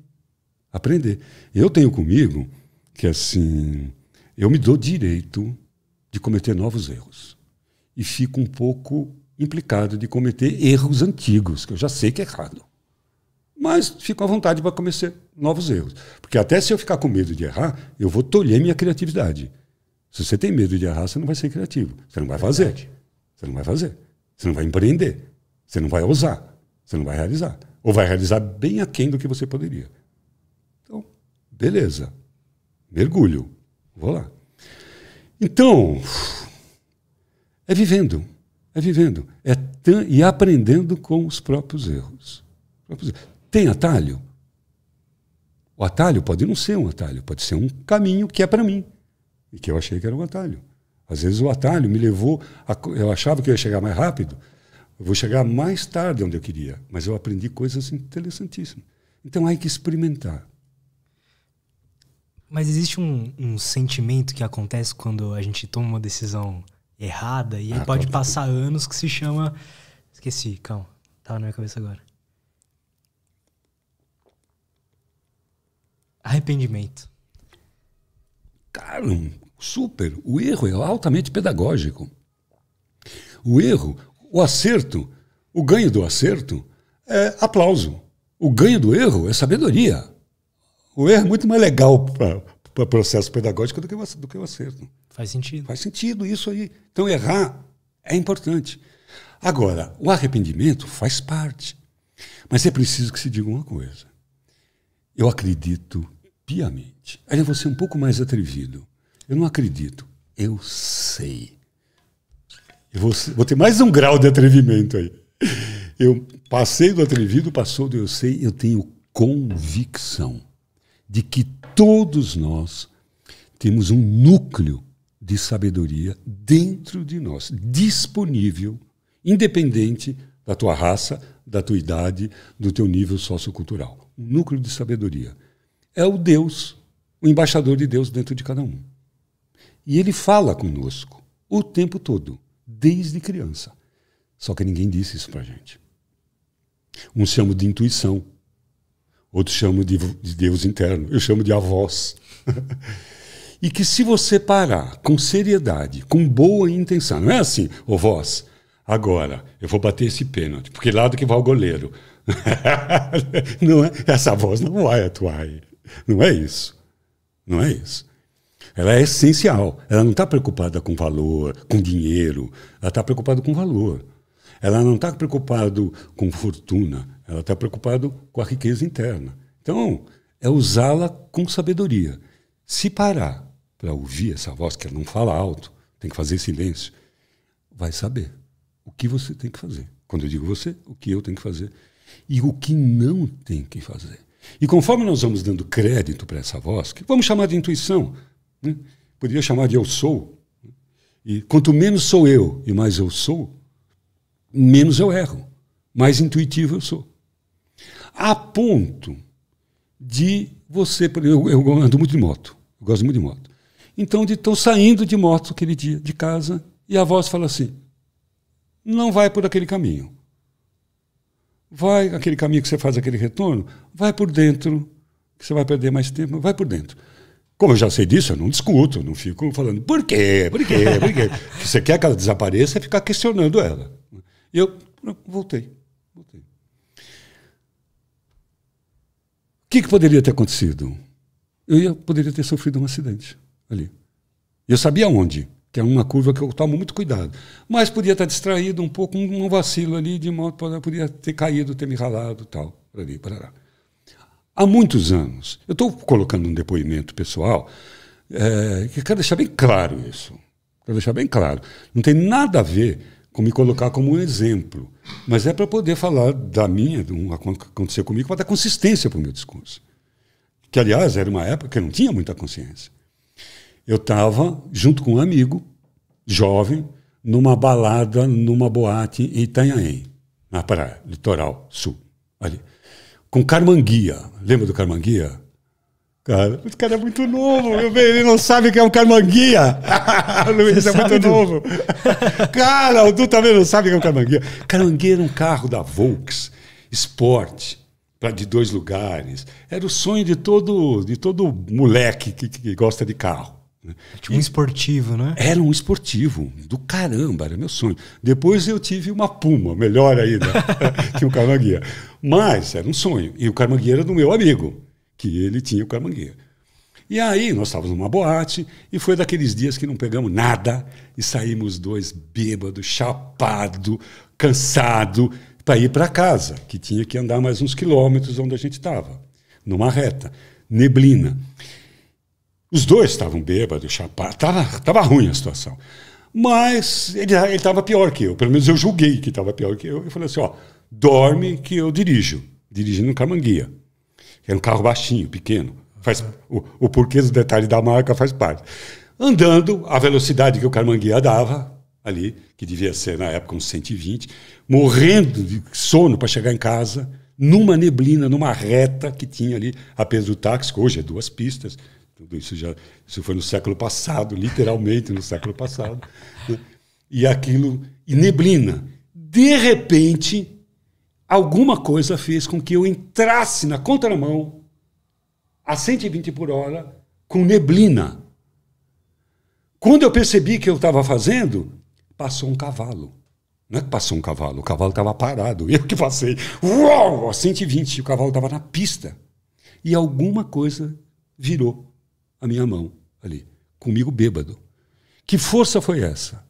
Aprender. Eu tenho comigo que assim, eu me dou direito de cometer novos erros. E fico um pouco implicado de cometer erros antigos, que eu já sei que é errado. Mas fico à vontade para cometer novos erros. Porque até se eu ficar com medo de errar, eu vou tolher minha criatividade. Se você tem medo de errar, você não vai ser criativo. Você não vai fazer. Você não vai fazer. Você não vai empreender. Você não vai ousar. Você não vai realizar. Ou vai realizar bem aquém do que você poderia. Então, beleza. Mergulho. Vou lá. Então, é vivendo. É vivendo. É e aprendendo com os próprios erros. Tem atalho? O atalho pode não ser um atalho, pode ser um caminho que é para mim e que eu achei que era um atalho. Às vezes o atalho me levou, a, eu achava que eu ia chegar mais rápido, eu vou chegar mais tarde onde eu queria, mas eu aprendi coisas interessantíssimas. Então há que experimentar. Mas existe um, um sentimento que acontece quando a gente toma uma decisão errada. E aí ah, pode tá. passar anos que se chama. Esqueci, calma. Tava na minha cabeça agora. Arrependimento. cara super. O erro é altamente pedagógico. O erro, o acerto, o ganho do acerto é aplauso. O ganho do erro é sabedoria. O erro é muito mais legal para o processo pedagógico do que, o, do que o acerto. Faz sentido. Faz sentido isso aí. Então, errar é importante. Agora, o arrependimento faz parte. Mas é preciso que se diga uma coisa. Eu acredito piamente. Aí eu vou ser um pouco mais atrevido. Eu não acredito. Eu sei. Eu vou, vou ter mais um grau de atrevimento aí. Eu passei do atrevido, passou do eu sei, eu tenho convicção de que todos nós temos um núcleo de sabedoria dentro de nós, disponível, independente da tua raça, da tua idade, do teu nível sociocultural. Um núcleo de sabedoria. É o Deus, o embaixador de Deus dentro de cada um. E ele fala conosco o tempo todo, desde criança. Só que ninguém disse isso para gente. Uns chamam de intuição, Outros chamam de, de Deus interno. Eu chamo de avós. e que se você parar com seriedade, com boa intenção, não é assim, ô voz, agora eu vou bater esse pênalti, porque lado que vai o goleiro. não é, essa voz não vai atuar aí. Não é isso. Não é isso. Ela é essencial. Ela não está preocupada com valor, com dinheiro. Ela está preocupada com valor. Ela não está preocupada com fortuna, ela está preocupada com a riqueza interna. Então, é usá-la com sabedoria. Se parar para ouvir essa voz, que ela não fala alto, tem que fazer silêncio, vai saber o que você tem que fazer. Quando eu digo você, o que eu tenho que fazer e o que não tem que fazer. E conforme nós vamos dando crédito para essa voz, que vamos chamar de intuição, né? poderia chamar de eu sou. Né? E quanto menos sou eu e mais eu sou, menos eu erro, mais intuitivo eu sou. A ponto de você, eu, eu ando muito de moto, eu gosto muito de moto. Então, estão saindo de moto aquele dia de casa e a voz fala assim: não vai por aquele caminho. Vai aquele caminho que você faz aquele retorno, vai por dentro, que você vai perder mais tempo, vai por dentro. Como eu já sei disso, eu não discuto, não fico falando por quê, por quê, por quê. Se você quer que ela desapareça e é ficar questionando ela. E eu voltei. voltei. O que, que poderia ter acontecido? Eu ia, poderia ter sofrido um acidente ali. Eu sabia onde, que é uma curva que eu tomo muito cuidado. Mas podia estar distraído um pouco, um, vacilo ali, de modo que podia ter caído, ter me ralado tal, ali, Há muitos anos, eu estou colocando um depoimento pessoal, é, que quero deixar bem claro isso. Quero deixar bem claro. Não tem nada a ver me colocar como um exemplo. Mas é para poder falar da minha, do que aconteceu comigo, para dar consistência para o meu discurso. Que, aliás, era uma época que eu não tinha muita consciência. Eu estava junto com um amigo, jovem, numa balada, numa boate em Itanhaém, na praia, litoral sul, ali. Com Carmanguia. Lembra do Carmanguia? cara. Esse cara é muito novo. Ele não sabe que é um carmanguia. Luiz é muito do... novo. cara, o Du também não sabe que é um carmanguia. Carmanguia era um carro da Volks, esporte, para de dois lugares. Era o sonho de todo, de todo moleque que, que gosta de carro. Tipo um esportivo, né? Era um esportivo, do caramba, era meu sonho. Depois eu tive uma Puma, melhor ainda, que um Carmanguia. Mas era um sonho. E o Carmanguia era do meu amigo que ele tinha o Carmangueira. E aí nós estávamos numa boate e foi daqueles dias que não pegamos nada e saímos dois bêbados, chapado, cansado, para ir para casa, que tinha que andar mais uns quilômetros onde a gente estava, numa reta, neblina. Os dois estavam bêbados, chapados, tava, tava ruim a situação. Mas ele estava pior que eu, pelo menos eu julguei que estava pior que eu. Eu falei assim, ó, dorme que eu dirijo, dirigindo o Camanguia. Era é um carro baixinho, pequeno. Faz, o, o porquê dos detalhes da marca faz parte. Andando, a velocidade que o Carmanguia dava ali, que devia ser na época uns 120, morrendo de sono para chegar em casa, numa neblina, numa reta que tinha ali a peso do táxi, que hoje é duas pistas, tudo isso já isso foi no século passado, literalmente no século passado. Né? E aquilo, e neblina. De repente, alguma coisa fez com que eu entrasse na contramão a 120 por hora com neblina. Quando eu percebi que eu estava fazendo, passou um cavalo. Não é que passou um cavalo, o cavalo estava parado. Eu que passei. Uau! A 120, o cavalo estava na pista. E alguma coisa virou a minha mão ali, comigo bêbado. Que força foi essa?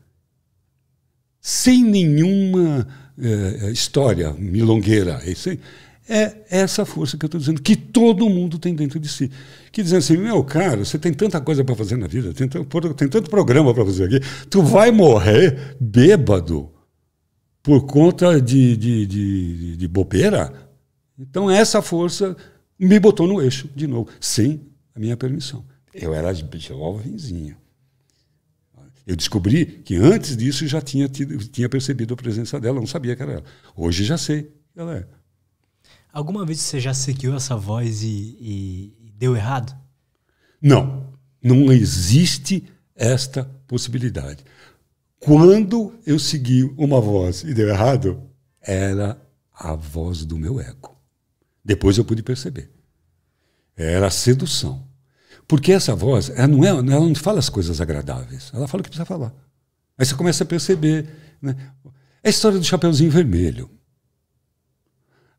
Sem nenhuma é, é, história milongueira. É aí, é, é essa força que eu estou dizendo, que todo mundo tem dentro de si. Que dizem assim, meu cara, você tem tanta coisa para fazer na vida, tem, tem tanto programa para fazer aqui, tu vai morrer bêbado por conta de, de, de, de bobeira? Então essa força me botou no eixo de novo, sem a minha permissão. Eu era jovenzinho. Eu descobri que antes disso já tinha, tido, tinha percebido a presença dela, não sabia que era ela. Hoje já sei que ela é. Alguma vez você já seguiu essa voz e, e deu errado? Não, não existe esta possibilidade. Quando eu segui uma voz e deu errado, era a voz do meu ego. Depois eu pude perceber. Era a sedução. Porque essa voz, ela não, é, ela não fala as coisas agradáveis, ela fala o que precisa falar. Aí você começa a perceber. Né? É a história do Chapeuzinho Vermelho.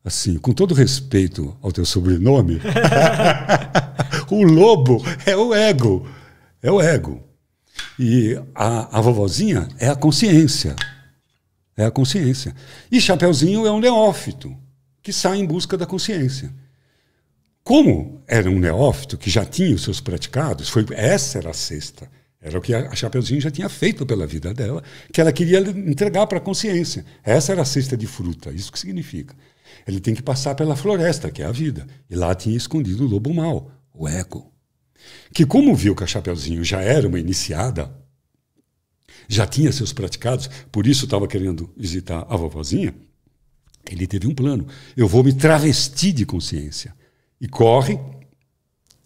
Assim, com todo respeito ao teu sobrenome, o lobo é o ego. É o ego. E a, a vovozinha é a consciência. É a consciência. E Chapeuzinho é um neófito que sai em busca da consciência. Como era um neófito que já tinha os seus praticados, foi essa era a cesta, Era o que a Chapeuzinho já tinha feito pela vida dela, que ela queria entregar para a consciência. Essa era a cesta de fruta, isso que significa. Ele tem que passar pela floresta, que é a vida. E lá tinha escondido o lobo mau, o eco. Que, como viu que a Chapeuzinho já era uma iniciada, já tinha seus praticados, por isso estava querendo visitar a vovozinha, ele teve um plano. Eu vou me travestir de consciência e corre,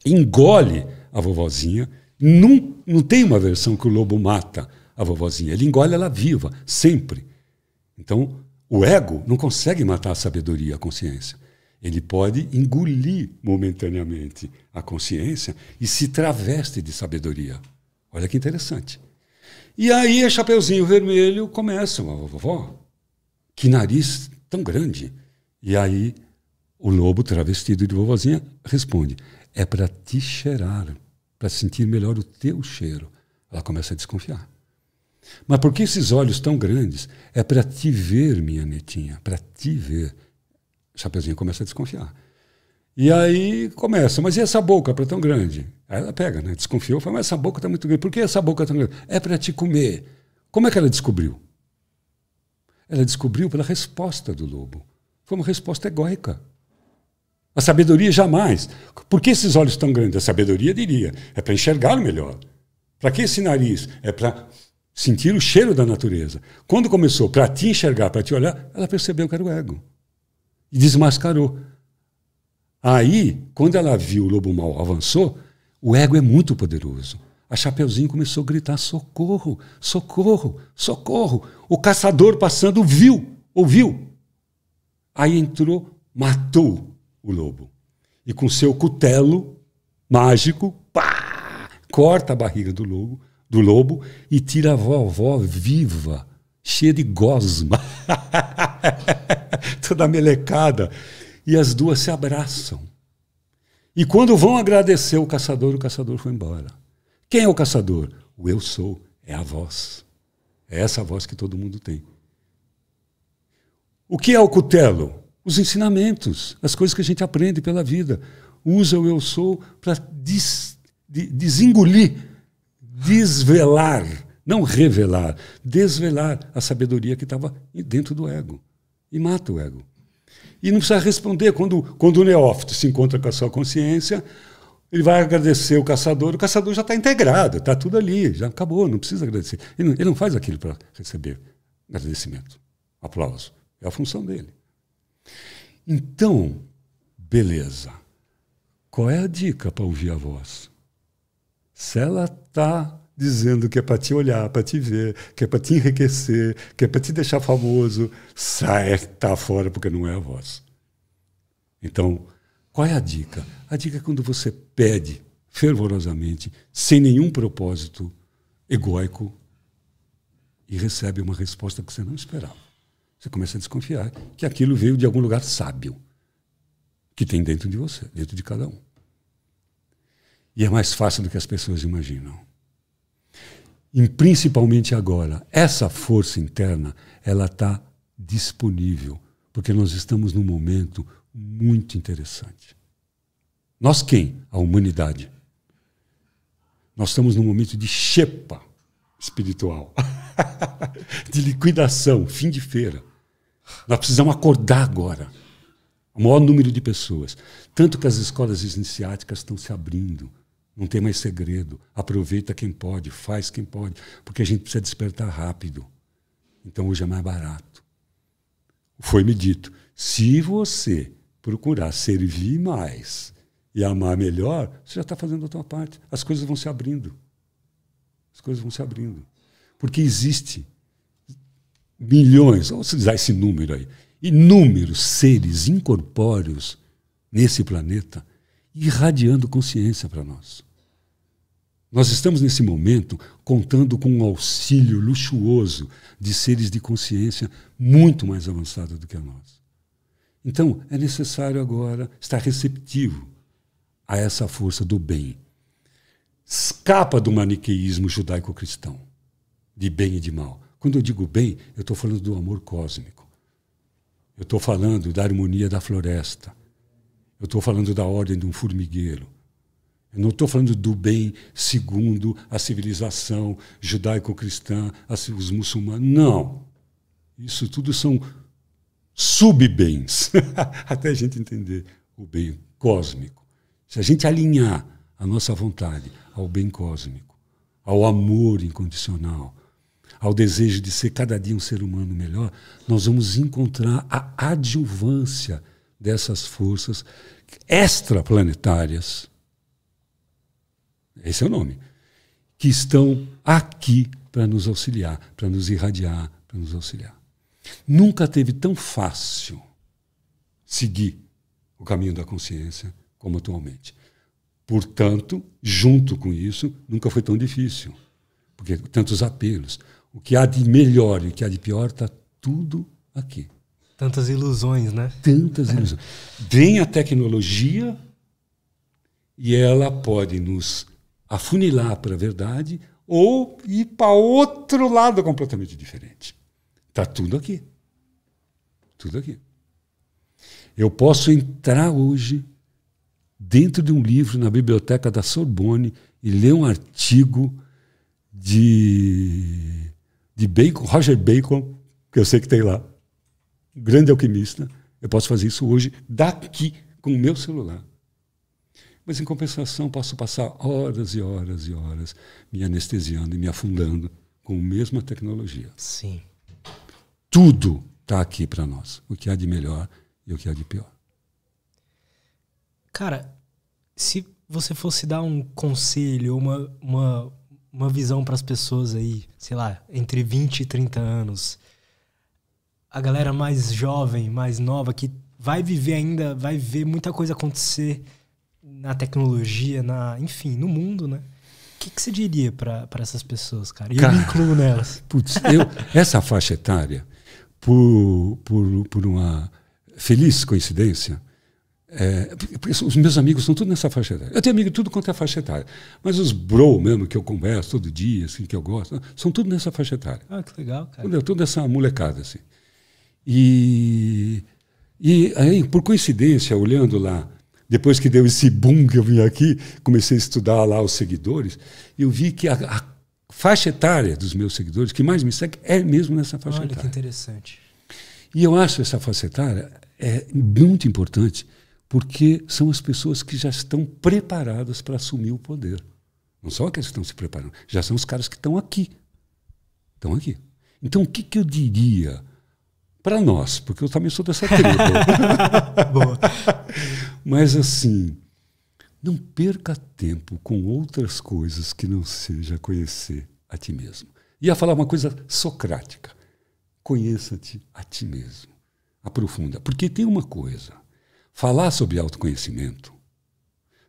engole a vovozinha. Não, não tem uma versão que o lobo mata a vovozinha, ele engole ela viva, sempre. Então, o ego não consegue matar a sabedoria, a consciência. Ele pode engolir momentaneamente a consciência e se traveste de sabedoria. Olha que interessante. E aí a Chapeuzinho Vermelho começa, uma vovó, que nariz tão grande. E aí o lobo, travestido de vovozinha, responde: É para te cheirar, para sentir melhor o teu cheiro. Ela começa a desconfiar. Mas por que esses olhos tão grandes? É para te ver, minha netinha, para te ver. Chapeuzinho começa a desconfiar. E aí começa, mas e essa boca para tão grande? Aí ela pega, né? Desconfiou, fala, mas essa boca está muito grande. Por que essa boca é tão grande? É para te comer. Como é que ela descobriu? Ela descobriu pela resposta do lobo. Foi uma resposta egóica. A sabedoria jamais. Por que esses olhos tão grandes? A sabedoria diria: é para enxergar melhor. Para que esse nariz? É para sentir o cheiro da natureza. Quando começou para te enxergar, para te olhar, ela percebeu que era o ego. E desmascarou. Aí, quando ela viu o lobo mal avançou, o ego é muito poderoso. A Chapeuzinho começou a gritar: socorro, socorro, socorro. O caçador passando viu, ouviu. Aí entrou, matou o lobo. E com seu cutelo mágico, pá, corta a barriga do lobo, do lobo e tira a vovó viva, cheia de gosma, toda melecada. E as duas se abraçam. E quando vão agradecer o caçador, o caçador foi embora. Quem é o caçador? O eu sou, é a voz. É essa voz que todo mundo tem. O que é o cutelo? os ensinamentos, as coisas que a gente aprende pela vida. Usa o eu sou para des, de, desengolir, desvelar, não revelar, desvelar a sabedoria que estava dentro do ego. E mata o ego. E não precisa responder quando, quando o neófito se encontra com a sua consciência, ele vai agradecer o caçador, o caçador já está integrado, está tudo ali, já acabou, não precisa agradecer. Ele não, ele não faz aquilo para receber agradecimento, aplauso. É a função dele. Então, beleza. Qual é a dica para ouvir a voz? Se ela está dizendo que é para te olhar, para te ver, que é para te enriquecer, que é para te deixar famoso, sai, tá fora porque não é a voz. Então, qual é a dica? A dica é quando você pede fervorosamente, sem nenhum propósito egoico, e recebe uma resposta que você não esperava. Você começa a desconfiar que aquilo veio de algum lugar sábio que tem dentro de você, dentro de cada um. E é mais fácil do que as pessoas imaginam. E principalmente agora, essa força interna, ela está disponível, porque nós estamos num momento muito interessante. Nós quem? A humanidade. Nós estamos num momento de chepa espiritual, de liquidação, fim de feira. Nós precisamos acordar agora. O maior número de pessoas. Tanto que as escolas iniciáticas estão se abrindo. Não tem mais segredo. Aproveita quem pode, faz quem pode, porque a gente precisa despertar rápido. Então hoje é mais barato. Foi-me dito: se você procurar servir mais e amar melhor, você já está fazendo a sua parte. As coisas vão se abrindo. As coisas vão se abrindo. Porque existe milhões, vamos utilizar esse número aí, inúmeros seres incorpóreos nesse planeta irradiando consciência para nós. Nós estamos nesse momento contando com um auxílio luxuoso de seres de consciência muito mais avançada do que a nossa. Então, é necessário agora estar receptivo a essa força do bem. Escapa do maniqueísmo judaico-cristão, de bem e de mal. Quando eu digo bem, eu estou falando do amor cósmico. Eu estou falando da harmonia da floresta. Eu estou falando da ordem de um formigueiro. Eu não estou falando do bem segundo a civilização judaico-cristã, os muçulmanos. Não. Isso tudo são sub-bens até a gente entender o bem cósmico. Se a gente alinhar a nossa vontade ao bem cósmico, ao amor incondicional, ao desejo de ser cada dia um ser humano melhor, nós vamos encontrar a adjuvância dessas forças extraplanetárias. Esse é o nome. Que estão aqui para nos auxiliar, para nos irradiar, para nos auxiliar. Nunca teve tão fácil seguir o caminho da consciência como atualmente. Portanto, junto com isso, nunca foi tão difícil, porque tantos apelos. O que há de melhor e o que há de pior está tudo aqui. Tantas ilusões, né? Tantas ilusões. Vem a tecnologia e ela pode nos afunilar para a verdade ou ir para outro lado completamente diferente. Está tudo aqui. Tudo aqui. Eu posso entrar hoje dentro de um livro na biblioteca da Sorbonne e ler um artigo de de Bacon, Roger Bacon, que eu sei que tem lá, grande alquimista. Eu posso fazer isso hoje daqui com o meu celular. Mas em compensação posso passar horas e horas e horas me anestesiando e me afundando com a mesma tecnologia. Sim. Tudo está aqui para nós, o que há de melhor e o que há de pior. Cara, se você fosse dar um conselho, uma, uma uma visão para as pessoas aí, sei lá, entre 20 e 30 anos. A galera mais jovem, mais nova, que vai viver ainda, vai ver muita coisa acontecer na tecnologia, na, enfim, no mundo, né? O que, que você diria para essas pessoas, cara? E eu cara, me incluo nelas. Putz, eu, essa faixa etária, por, por, por uma feliz coincidência, é, porque os meus amigos são tudo nessa faixa etária. Eu tenho amigo de tudo quanto é faixa etária. Mas os bro mesmo, que eu converso todo dia, assim, que eu gosto, né, são tudo nessa faixa etária. Ah, que legal, cara. Tudo Toda essa molecada, assim. E, e aí, por coincidência, olhando lá, depois que deu esse boom que eu vim aqui, comecei a estudar lá os seguidores, eu vi que a, a faixa etária dos meus seguidores, que mais me segue, é mesmo nessa faixa Olha etária. Olha que interessante. E eu acho essa faixa etária é muito importante porque são as pessoas que já estão preparadas para assumir o poder. Não são aqueles que estão se preparando, já são os caras que estão aqui. Estão aqui. Então, o que, que eu diria para nós? Porque eu também sou dessa tribo. Mas, assim, não perca tempo com outras coisas que não seja conhecer a ti mesmo. Ia falar uma coisa socrática. Conheça-te a ti mesmo. Aprofunda. Porque tem uma coisa falar sobre autoconhecimento,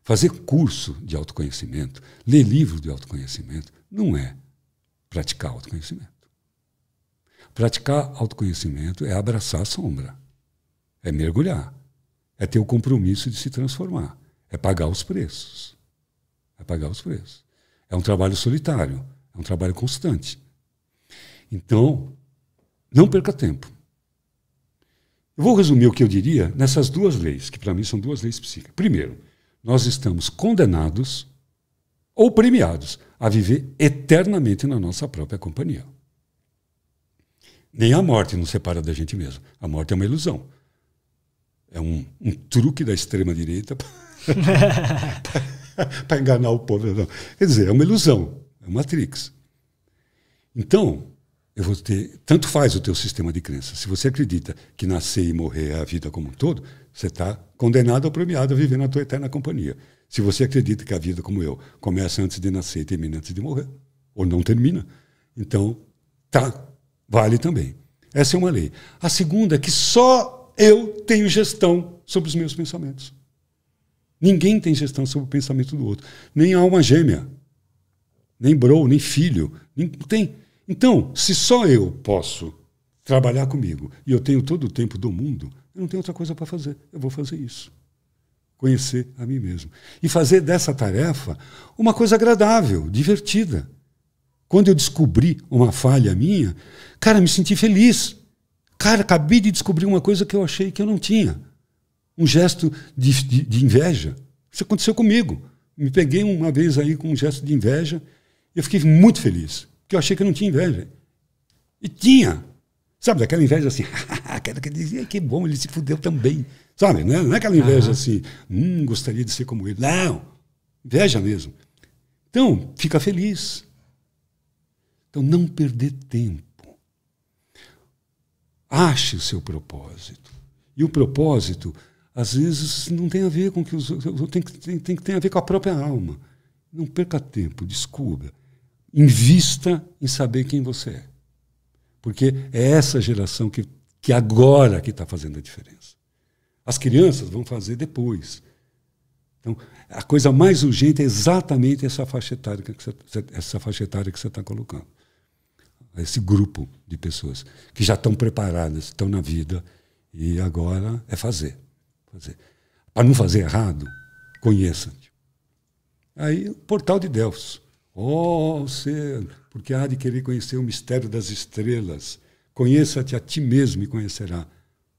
fazer curso de autoconhecimento, ler livro de autoconhecimento, não é praticar autoconhecimento. Praticar autoconhecimento é abraçar a sombra, é mergulhar, é ter o compromisso de se transformar, é pagar os preços. É pagar os preços. É um trabalho solitário, é um trabalho constante. Então, não perca tempo. Eu vou resumir o que eu diria nessas duas leis, que para mim são duas leis psíquicas. Primeiro, nós estamos condenados ou premiados a viver eternamente na nossa própria companhia. Nem a morte nos separa da gente mesmo. A morte é uma ilusão. É um, um truque da extrema-direita para enganar o povo. Não. Quer dizer, é uma ilusão, é uma matrix. Então, eu vou ter. Tanto faz o teu sistema de crença. Se você acredita que nascer e morrer é a vida como um todo, você está condenado ou premiado a viver na tua eterna companhia. Se você acredita que a vida como eu começa antes de nascer e termina antes de morrer, ou não termina, então tá, vale também. Essa é uma lei. A segunda é que só eu tenho gestão sobre os meus pensamentos. Ninguém tem gestão sobre o pensamento do outro. Nem alma gêmea, nem bro, nem filho, nem, não tem. Então, se só eu posso trabalhar comigo e eu tenho todo o tempo do mundo, eu não tenho outra coisa para fazer. Eu vou fazer isso. Conhecer a mim mesmo. E fazer dessa tarefa uma coisa agradável, divertida. Quando eu descobri uma falha minha, cara, me senti feliz. Cara, acabei de descobrir uma coisa que eu achei que eu não tinha. Um gesto de, de, de inveja. Isso aconteceu comigo. Me peguei uma vez aí com um gesto de inveja e eu fiquei muito feliz que eu achei que não tinha inveja. E tinha. Sabe, daquela inveja assim, aquela ah, que dizia que bom, ele se fudeu também. Sabe, né? não é aquela inveja uhum. assim, hum, gostaria de ser como ele. Não, inveja mesmo. Então, fica feliz. Então, não perder tempo. Ache o seu propósito. E o propósito, às vezes, não tem a ver com que os tem, tem, tem, tem a ver com a própria alma. Não perca tempo, descubra invista em saber quem você é. Porque é essa geração que, que agora que está fazendo a diferença. As crianças vão fazer depois. Então, a coisa mais urgente é exatamente essa faixa etária que você, essa faixa etária que você está colocando. Esse grupo de pessoas que já estão preparadas, estão na vida, e agora é fazer. fazer. Para não fazer errado, conheça. Aí, o portal de Delfos. Oh, ser, porque há de querer conhecer o mistério das estrelas. Conheça-te a ti mesmo e conhecerá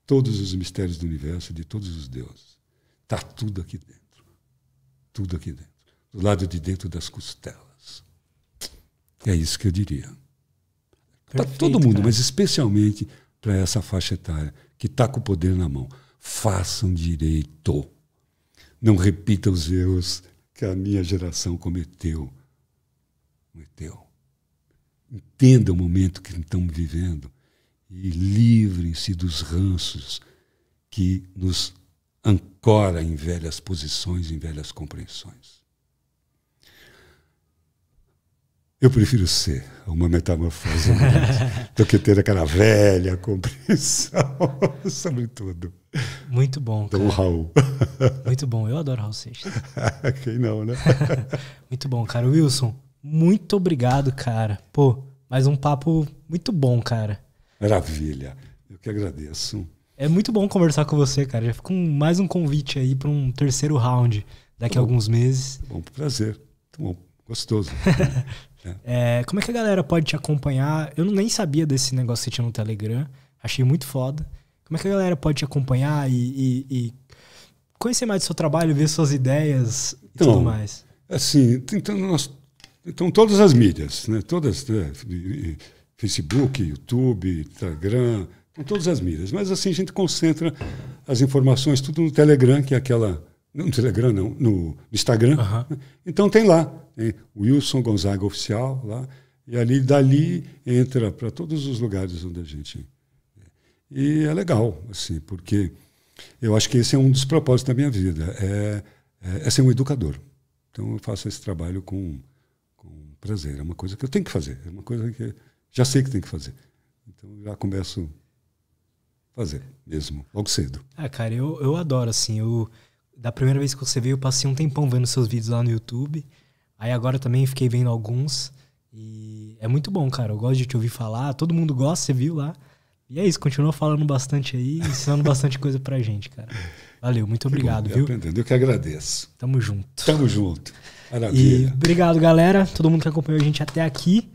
todos os mistérios do universo, de todos os deuses. Está tudo aqui dentro. Tudo aqui dentro. Do lado de dentro das costelas. É isso que eu diria. Para todo mundo, cara. mas especialmente para essa faixa etária que está com o poder na mão. Façam direito. Não repita os erros que a minha geração cometeu como é teu. Entenda o momento que estamos vivendo e livrem-se dos ranços que nos ancora em velhas posições, em velhas compreensões. Eu prefiro ser uma metamorfose do que ter aquela velha compreensão sobre tudo. Muito bom. Cara. Dom Raul. Muito bom. Eu adoro Raul Seixas. Quem não, né? Muito bom, cara. Wilson, muito obrigado, cara. Pô, mais um papo muito bom, cara. Maravilha. Eu que agradeço. É muito bom conversar com você, cara. Já fica mais um convite aí para um terceiro round daqui tá a alguns meses. Tá bom, prazer. Tá bom, gostoso. é. É, como é que a galera pode te acompanhar? Eu nem sabia desse negócio que tinha no Telegram. Achei muito foda. Como é que a galera pode te acompanhar e, e, e conhecer mais do seu trabalho, ver suas ideias e então, tudo mais? Assim, tentando nós então, todas as mídias, né? todas, né? Facebook, YouTube, Instagram, todas as mídias. Mas assim a gente concentra as informações tudo no Telegram, que é aquela. No Telegram, não, no Instagram. Uhum. Então tem lá, tem Wilson Gonzaga Oficial, lá. E ali, dali, entra para todos os lugares onde a gente. É. E é legal, assim, porque eu acho que esse é um dos propósitos da minha vida, é, é, é ser um educador. Então eu faço esse trabalho com prazer. É uma coisa que eu tenho que fazer. É uma coisa que já sei que tenho que fazer. Então já começo a fazer mesmo, logo cedo. Ah, cara, eu, eu adoro, assim. Eu, da primeira vez que você veio, eu passei um tempão vendo seus vídeos lá no YouTube. Aí agora também fiquei vendo alguns. E é muito bom, cara. Eu gosto de te ouvir falar. Todo mundo gosta, você viu lá. E é isso, continua falando bastante aí, ensinando bastante coisa pra gente, cara. Valeu, muito obrigado, bom, viu? Aprendendo. Eu que agradeço. Tamo junto. Tamo junto. Maravilha. E obrigado, galera. Todo mundo que acompanhou a gente até aqui.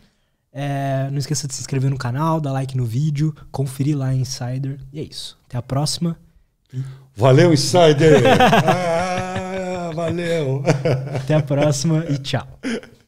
É, não esqueça de se inscrever no canal, dar like no vídeo, conferir lá Insider. E é isso. Até a próxima. Valeu, Insider! ah, valeu! Até a próxima e tchau.